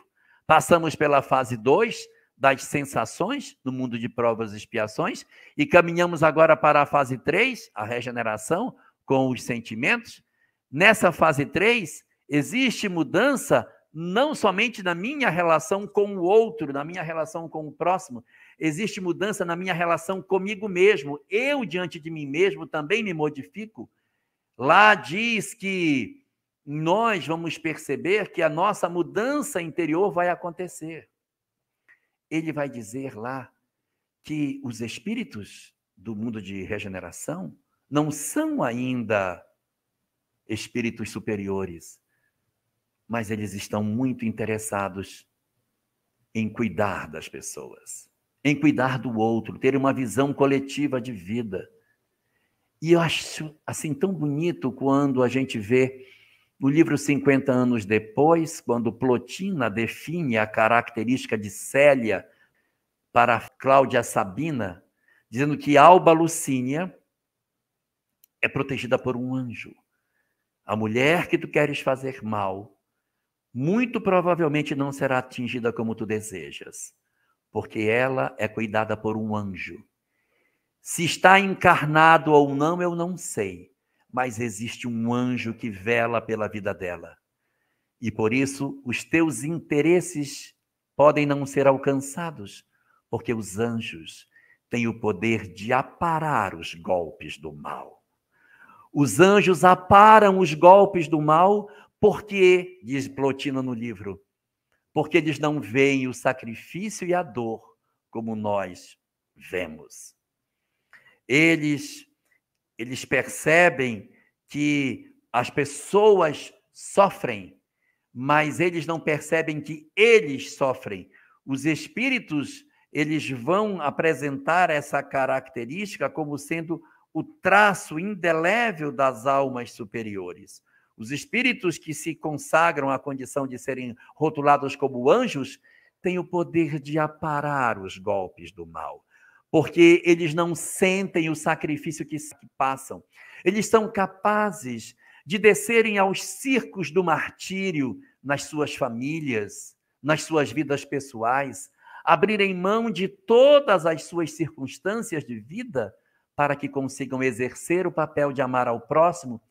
passamos pela fase 2, das sensações, no mundo de provas e expiações, e caminhamos agora para a fase 3, a regeneração, com os sentimentos. Nessa fase 3, existe mudança não somente na minha relação com o outro, na minha relação com o próximo, existe mudança na minha relação comigo mesmo. Eu, diante de mim mesmo, também me modifico. Lá diz que nós vamos perceber que a nossa mudança interior vai acontecer. Ele vai dizer lá que os espíritos do mundo de regeneração não são ainda espíritos superiores, mas eles estão muito interessados em cuidar das pessoas, em cuidar do outro, ter uma visão coletiva de vida. E eu acho assim tão bonito quando a gente vê no livro 50 anos depois, quando Plotina define a característica de Célia para Cláudia Sabina, dizendo que Alba Lucínia é protegida por um anjo. A mulher que tu queres fazer mal muito provavelmente não será atingida como tu desejas, porque ela é cuidada por um anjo. Se está encarnado ou não, eu não sei, mas existe um anjo que vela pela vida dela. E por isso, os teus interesses podem não ser alcançados, porque os anjos têm o poder de aparar os golpes do mal. Os anjos aparam os golpes do mal por que, diz Plotina no livro, porque eles não veem o sacrifício e a dor como nós vemos. Eles, eles percebem que as pessoas sofrem, mas eles não percebem que eles sofrem. Os espíritos, eles vão apresentar essa característica como sendo o traço indelével das almas superiores. Os espíritos que se consagram à condição de serem rotulados como anjos têm o poder de aparar os golpes do mal, porque eles não sentem o sacrifício que passam. Eles são capazes de descerem aos circos do martírio nas suas famílias, nas suas vidas pessoais, abrirem mão de todas as suas circunstâncias de vida para que consigam exercer o papel de amar ao próximo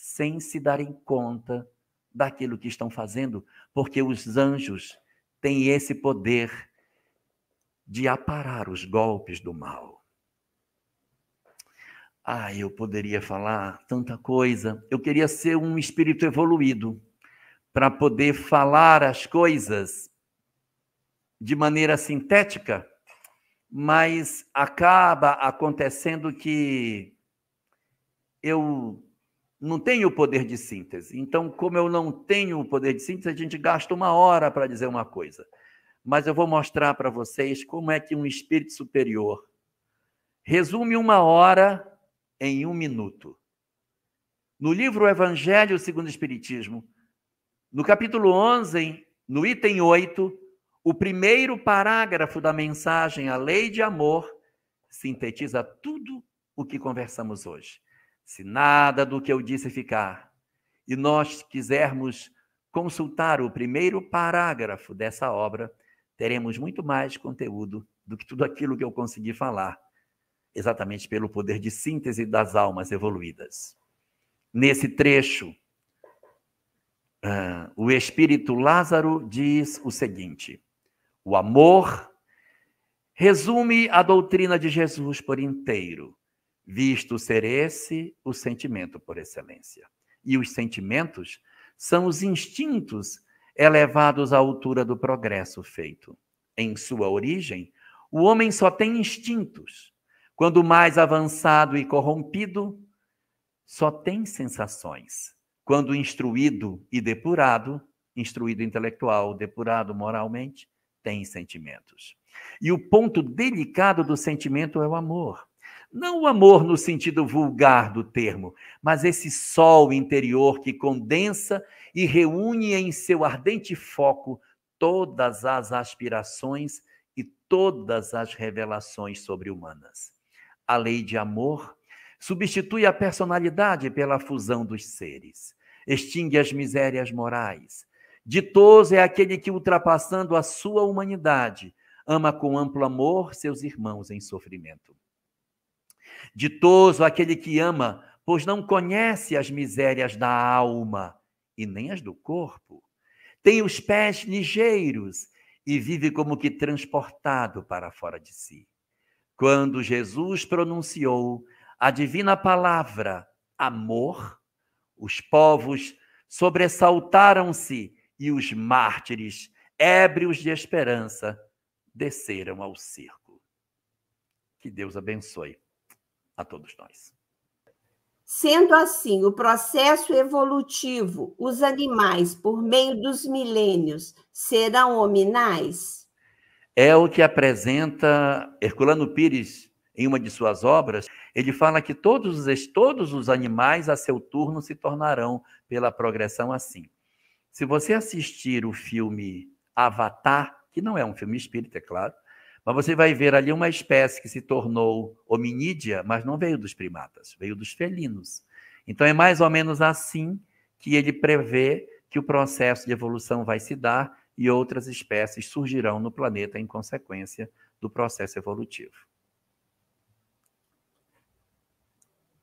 sem se darem conta daquilo que estão fazendo, porque os anjos têm esse poder de aparar os golpes do mal. Ah, eu poderia falar tanta coisa. Eu queria ser um espírito evoluído para poder falar as coisas de maneira sintética, mas acaba acontecendo que eu não tem o poder de síntese. Então, como eu não tenho o poder de síntese, a gente gasta uma hora para dizer uma coisa. Mas eu vou mostrar para vocês como é que um espírito superior resume uma hora em um minuto. No livro Evangelho segundo o Espiritismo, no capítulo 11, no item 8, o primeiro parágrafo da mensagem A Lei de Amor sintetiza tudo o que conversamos hoje. Se nada do que eu disse ficar e nós quisermos consultar o primeiro parágrafo dessa obra, teremos muito mais conteúdo do que tudo aquilo que eu consegui falar, exatamente pelo poder de síntese das almas evoluídas. Nesse trecho, uh, o espírito Lázaro diz o seguinte: o amor resume a doutrina de Jesus por inteiro visto ser esse o sentimento por excelência. E os sentimentos são os instintos elevados à altura do progresso feito. Em sua origem, o homem só tem instintos. Quando mais avançado e corrompido, só tem sensações. Quando instruído e depurado, instruído intelectual, depurado moralmente, tem sentimentos. E o ponto delicado do sentimento é o amor. Não o amor no sentido vulgar do termo, mas esse sol interior que condensa e reúne em seu ardente foco todas as aspirações e todas as revelações sobre-humanas. A lei de amor substitui a personalidade pela fusão dos seres, extingue as misérias morais. Ditoso é aquele que, ultrapassando a sua humanidade, ama com amplo amor seus irmãos em sofrimento. Ditoso aquele que ama, pois não conhece as misérias da alma e nem as do corpo. Tem os pés ligeiros e vive como que transportado para fora de si. Quando Jesus pronunciou a divina palavra amor, os povos sobressaltaram-se e os mártires, ébrios de esperança, desceram ao circo. Que Deus abençoe a todos nós. Sendo assim, o processo evolutivo, os animais, por meio dos milênios, serão hominais? É o que apresenta Herculano Pires em uma de suas obras. Ele fala que todos os, todos os animais, a seu turno, se tornarão pela progressão assim. Se você assistir o filme Avatar, que não é um filme espírita, é claro, mas você vai ver ali uma espécie que se tornou hominídea, mas não veio dos primatas, veio dos felinos. Então é mais ou menos assim que ele prevê que o processo de evolução vai se dar e outras espécies surgirão no planeta em consequência do processo evolutivo.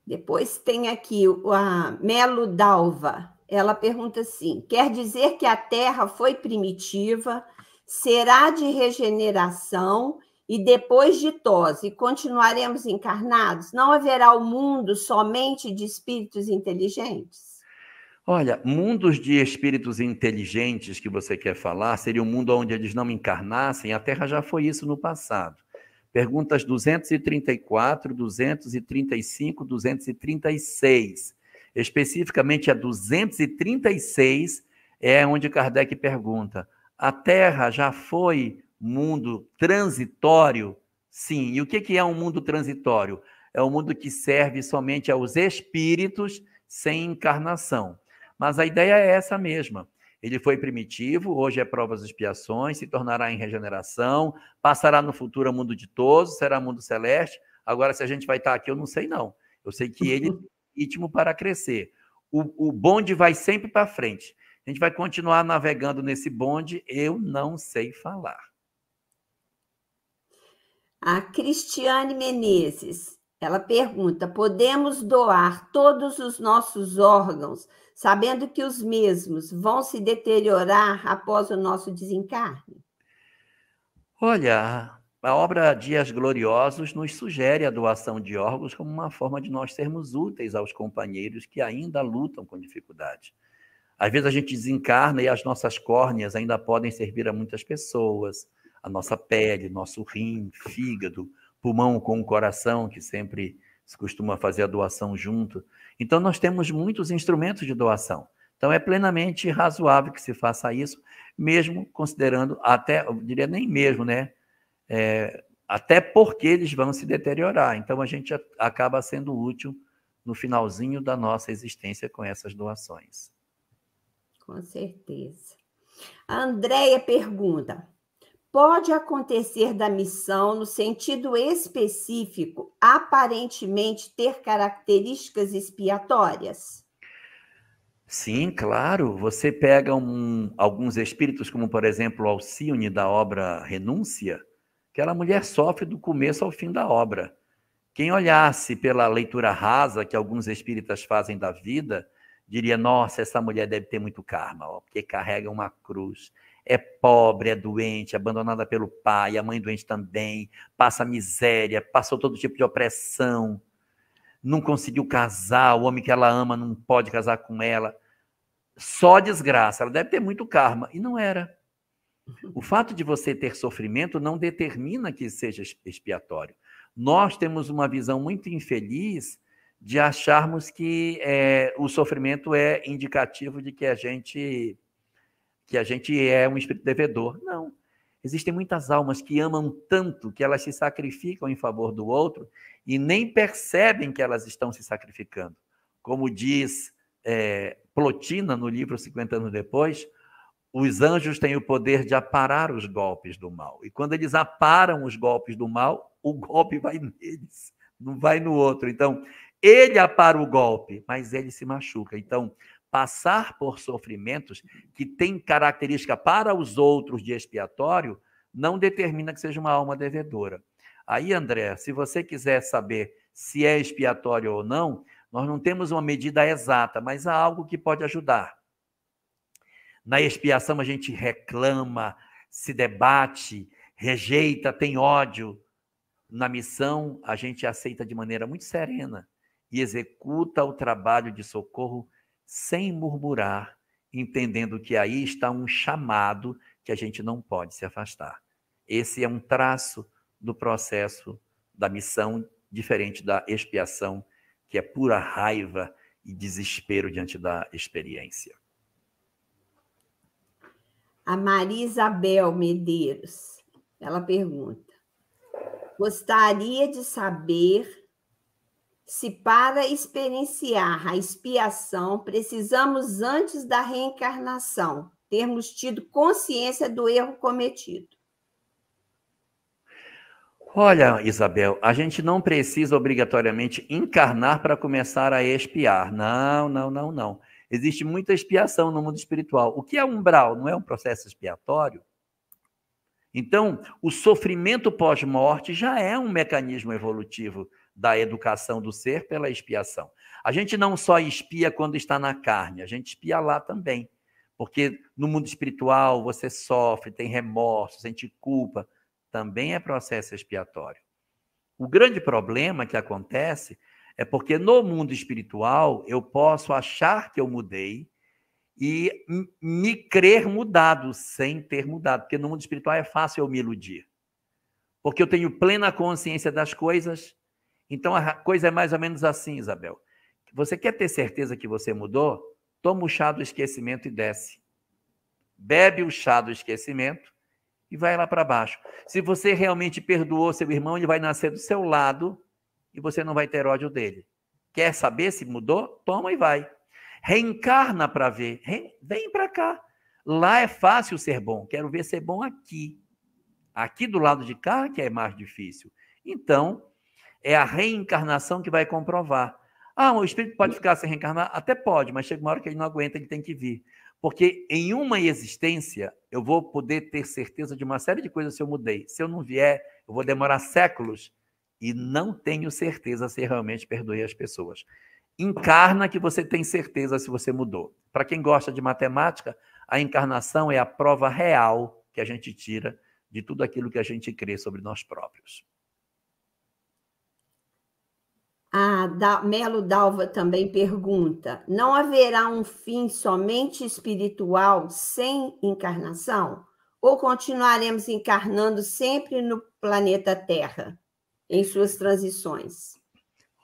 Depois tem aqui a Melo Dalva. Ela pergunta assim: quer dizer que a Terra foi primitiva, será de regeneração e depois de tosse, continuaremos encarnados? Não haverá o um mundo somente de espíritos inteligentes? Olha, mundos de espíritos inteligentes que você quer falar seria um mundo onde eles não encarnassem. A Terra já foi isso no passado. Perguntas 234, 235, 236. Especificamente a 236 é onde Kardec pergunta: a Terra já foi mundo transitório? Sim. E o que é um mundo transitório? É um mundo que serve somente aos espíritos sem encarnação. Mas a ideia é essa mesma. Ele foi primitivo, hoje é provas e expiações, se tornará em regeneração, passará no futuro a mundo ditoso, será mundo celeste. Agora, se a gente vai estar aqui, eu não sei, não. Eu sei que ele uhum. tem ritmo para crescer. O, o bonde vai sempre para frente. A gente vai continuar navegando nesse bonde, eu não sei falar. A Cristiane Menezes, ela pergunta: podemos doar todos os nossos órgãos, sabendo que os mesmos vão se deteriorar após o nosso desencarne? Olha, a obra Dias Gloriosos nos sugere a doação de órgãos como uma forma de nós sermos úteis aos companheiros que ainda lutam com dificuldade. Às vezes a gente desencarna e as nossas córneas ainda podem servir a muitas pessoas, a nossa pele, nosso rim, fígado, pulmão com o coração, que sempre se costuma fazer a doação junto. Então nós temos muitos instrumentos de doação. Então é plenamente razoável que se faça isso, mesmo considerando até, eu diria nem mesmo, né? É, até porque eles vão se deteriorar. Então a gente acaba sendo útil no finalzinho da nossa existência com essas doações com certeza. A Andréia pergunta: pode acontecer da missão, no sentido específico, aparentemente ter características expiatórias? Sim, claro. Você pega um, alguns espíritos, como por exemplo Alcione da obra Renúncia, aquela mulher sofre do começo ao fim da obra. Quem olhasse pela leitura rasa que alguns espíritas fazem da vida, diria: nossa, essa mulher deve ter muito karma, ó, porque carrega uma cruz. É pobre, é doente, abandonada pelo pai, a mãe doente também, passa miséria, passou todo tipo de opressão, não conseguiu casar, o homem que ela ama não pode casar com ela. Só desgraça, ela deve ter muito karma. E não era. O fato de você ter sofrimento não determina que seja expiatório. Nós temos uma visão muito infeliz de acharmos que é, o sofrimento é indicativo de que a gente que a gente é um espírito devedor. Não. Existem muitas almas que amam tanto que elas se sacrificam em favor do outro e nem percebem que elas estão se sacrificando. Como diz é, Plotina no livro 50 anos depois, os anjos têm o poder de aparar os golpes do mal. E quando eles aparam os golpes do mal, o golpe vai neles, não vai no outro. Então, ele apara o golpe, mas ele se machuca. Então, passar por sofrimentos que têm característica para os outros de expiatório não determina que seja uma alma devedora. Aí, André, se você quiser saber se é expiatório ou não, nós não temos uma medida exata, mas há algo que pode ajudar. Na expiação, a gente reclama, se debate, rejeita, tem ódio. Na missão, a gente aceita de maneira muito serena e executa o trabalho de socorro sem murmurar, entendendo que aí está um chamado que a gente não pode se afastar. Esse é um traço do processo da missão, diferente da expiação, que é pura raiva e desespero diante da experiência. A Maria Isabel Medeiros, ela pergunta: gostaria de saber se para experienciar a expiação precisamos antes da reencarnação termos tido consciência do erro cometido? Olha, Isabel, a gente não precisa obrigatoriamente encarnar para começar a expiar. Não, não, não, não. Existe muita expiação no mundo espiritual. O que é umbral? Não é um processo expiatório? Então, o sofrimento pós-morte já é um mecanismo evolutivo da educação do ser pela expiação. A gente não só espia quando está na carne, a gente espia lá também. Porque no mundo espiritual você sofre, tem remorso, sente culpa, também é processo expiatório. O grande problema que acontece é porque no mundo espiritual eu posso achar que eu mudei e me crer mudado sem ter mudado, porque no mundo espiritual é fácil eu me iludir. Porque eu tenho plena consciência das coisas, então a coisa é mais ou menos assim, Isabel. Você quer ter certeza que você mudou? Toma o chá do esquecimento e desce. Bebe o chá do esquecimento e vai lá para baixo. Se você realmente perdoou seu irmão, ele vai nascer do seu lado e você não vai ter ódio dele. Quer saber se mudou? Toma e vai. Reencarna para ver. Vem para cá. Lá é fácil ser bom. Quero ver ser bom aqui. Aqui do lado de cá que é mais difícil. Então, é a reencarnação que vai comprovar. Ah, o espírito pode ficar sem reencarnar? Até pode, mas chega uma hora que ele não aguenta, ele tem que vir. Porque em uma existência, eu vou poder ter certeza de uma série de coisas se eu mudei. Se eu não vier, eu vou demorar séculos e não tenho certeza se realmente perdoei as pessoas. Encarna que você tem certeza se você mudou. Para quem gosta de matemática, a encarnação é a prova real que a gente tira de tudo aquilo que a gente crê sobre nós próprios. A da, Melo Dalva também pergunta: não haverá um fim somente espiritual sem encarnação? Ou continuaremos encarnando sempre no planeta Terra, em suas transições?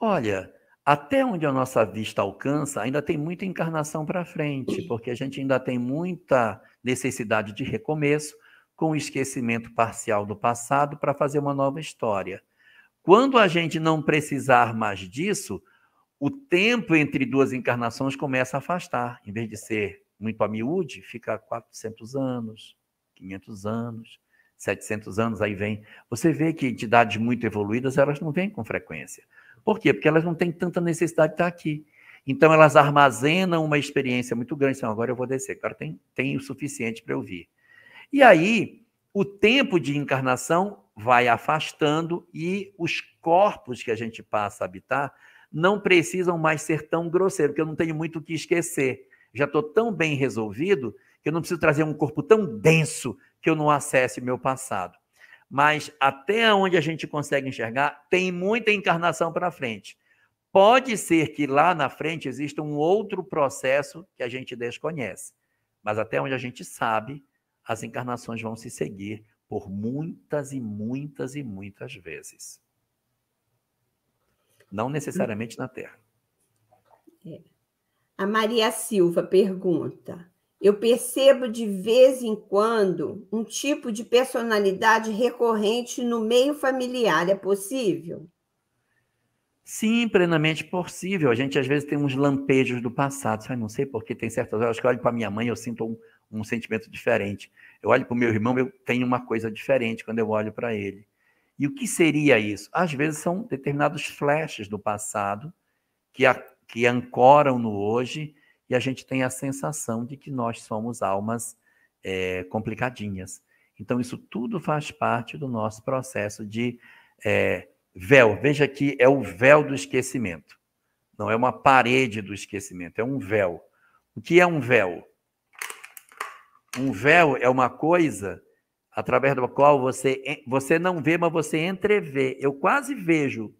Olha, até onde a nossa vista alcança, ainda tem muita encarnação para frente, porque a gente ainda tem muita necessidade de recomeço com o esquecimento parcial do passado para fazer uma nova história. Quando a gente não precisar mais disso, o tempo entre duas encarnações começa a afastar. Em vez de ser muito a miúde, fica 400 anos, 500 anos, 700 anos, aí vem. Você vê que entidades muito evoluídas, elas não vêm com frequência. Por quê? Porque elas não têm tanta necessidade de estar aqui. Então, elas armazenam uma experiência muito grande. Então, agora eu vou descer, agora tem, tem o suficiente para eu vir. E aí, o tempo de encarnação vai afastando e os corpos que a gente passa a habitar não precisam mais ser tão grosseiros, porque eu não tenho muito o que esquecer. Já estou tão bem resolvido que eu não preciso trazer um corpo tão denso que eu não acesse meu passado. Mas até onde a gente consegue enxergar, tem muita encarnação para frente. Pode ser que lá na frente exista um outro processo que a gente desconhece, mas até onde a gente sabe, as encarnações vão se seguir por muitas e muitas e muitas vezes. Não necessariamente na Terra. É. A Maria Silva pergunta: Eu percebo de vez em quando um tipo de personalidade recorrente no meio familiar, é possível? Sim, plenamente possível. A gente às vezes tem uns lampejos do passado. Sabe? Não sei porque tem certas horas que eu olho para minha mãe eu sinto um, um sentimento diferente. Eu olho para o meu irmão, eu tenho uma coisa diferente quando eu olho para ele. E o que seria isso? Às vezes são determinados flashes do passado que, a, que ancoram no hoje e a gente tem a sensação de que nós somos almas é, complicadinhas. Então, isso tudo faz parte do nosso processo de é, Véu, veja que é o véu do esquecimento. Não é uma parede do esquecimento, é um véu. O que é um véu? Um véu é uma coisa através da qual você, você não vê, mas você entrevê. Eu quase vejo.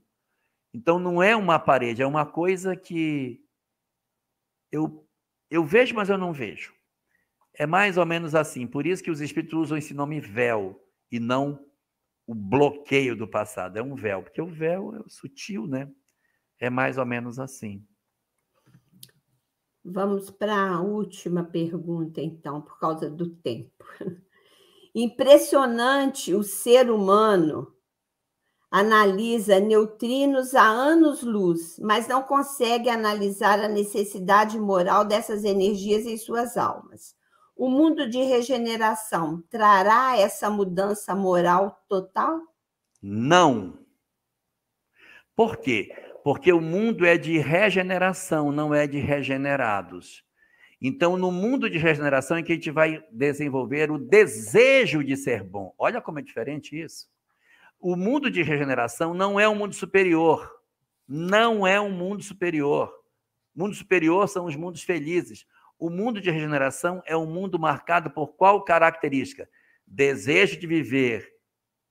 Então não é uma parede, é uma coisa que eu, eu vejo, mas eu não vejo. É mais ou menos assim. Por isso que os espíritos usam esse nome véu e não o bloqueio do passado, é um véu, porque o véu é sutil, né? É mais ou menos assim. Vamos para a última pergunta, então, por causa do tempo. Impressionante o ser humano analisa neutrinos a anos-luz, mas não consegue analisar a necessidade moral dessas energias em suas almas. O mundo de regeneração trará essa mudança moral total? Não. Por quê? Porque o mundo é de regeneração, não é de regenerados. Então, no mundo de regeneração é que a gente vai desenvolver o desejo de ser bom. Olha como é diferente isso. O mundo de regeneração não é um mundo superior. Não é um mundo superior. Mundo superior são os mundos felizes. O mundo de regeneração é um mundo marcado por qual característica? Desejo de viver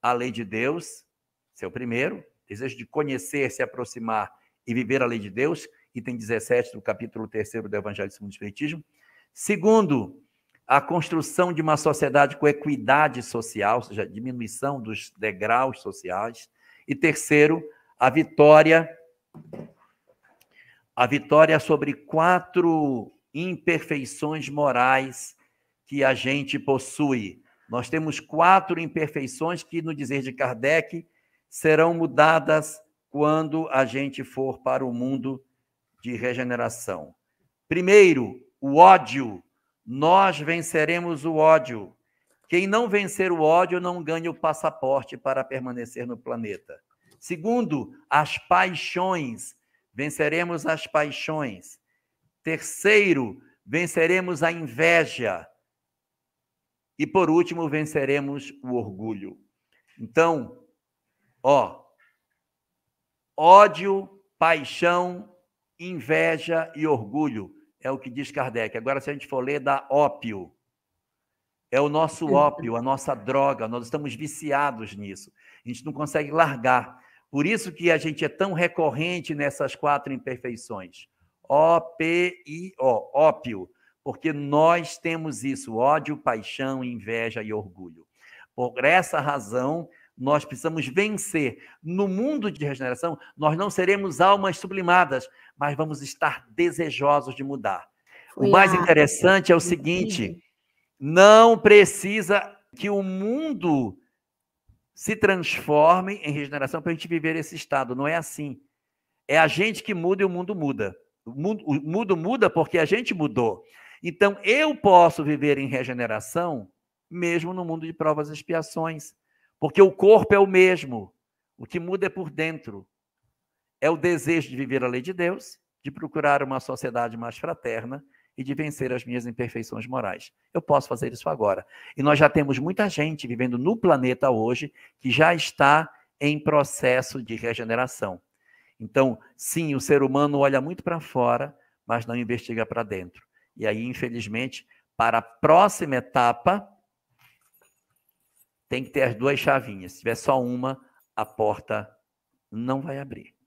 a lei de Deus, seu primeiro, desejo de conhecer, se aproximar e viver a lei de Deus, item 17 do capítulo 3 do Evangelho segundo o Espiritismo. Segundo, a construção de uma sociedade com equidade social, ou seja, diminuição dos degraus sociais. E terceiro, a vitória a vitória sobre quatro imperfeições morais que a gente possui. Nós temos quatro imperfeições que, no dizer de Kardec, serão mudadas quando a gente for para o mundo de regeneração. Primeiro, o ódio. Nós venceremos o ódio. Quem não vencer o ódio não ganha o passaporte para permanecer no planeta. Segundo, as paixões. Venceremos as paixões. Terceiro, venceremos a inveja. E por último, venceremos o orgulho. Então, ó, ódio, paixão, inveja e orgulho é o que diz Kardec. Agora, se a gente for ler da ópio, é o nosso uhum. ópio, a nossa droga, nós estamos viciados nisso. A gente não consegue largar. Por isso que a gente é tão recorrente nessas quatro imperfeições. O-P-I-O, ópio, porque nós temos isso, ódio, paixão, inveja e orgulho. Por essa razão, nós precisamos vencer. No mundo de regeneração, nós não seremos almas sublimadas, mas vamos estar desejosos de mudar. o mais interessante é o seguinte: não precisa que o mundo se transforme em regeneração para a gente viver esse estado. Não é assim. É a gente que muda e o mundo muda. O mundo muda porque a gente mudou. Então, eu posso viver em regeneração mesmo no mundo de provas e expiações, porque o corpo é o mesmo. O que muda é por dentro. É o desejo de viver a lei de Deus, de procurar uma sociedade mais fraterna e de vencer as minhas imperfeições morais. Eu posso fazer isso agora. E nós já temos muita gente vivendo no planeta hoje que já está em processo de regeneração. Então, sim, o ser humano olha muito para fora, mas não investiga para dentro. E aí, infelizmente, para a próxima etapa, tem que ter as duas chavinhas. Se tiver só uma, a porta não vai abrir.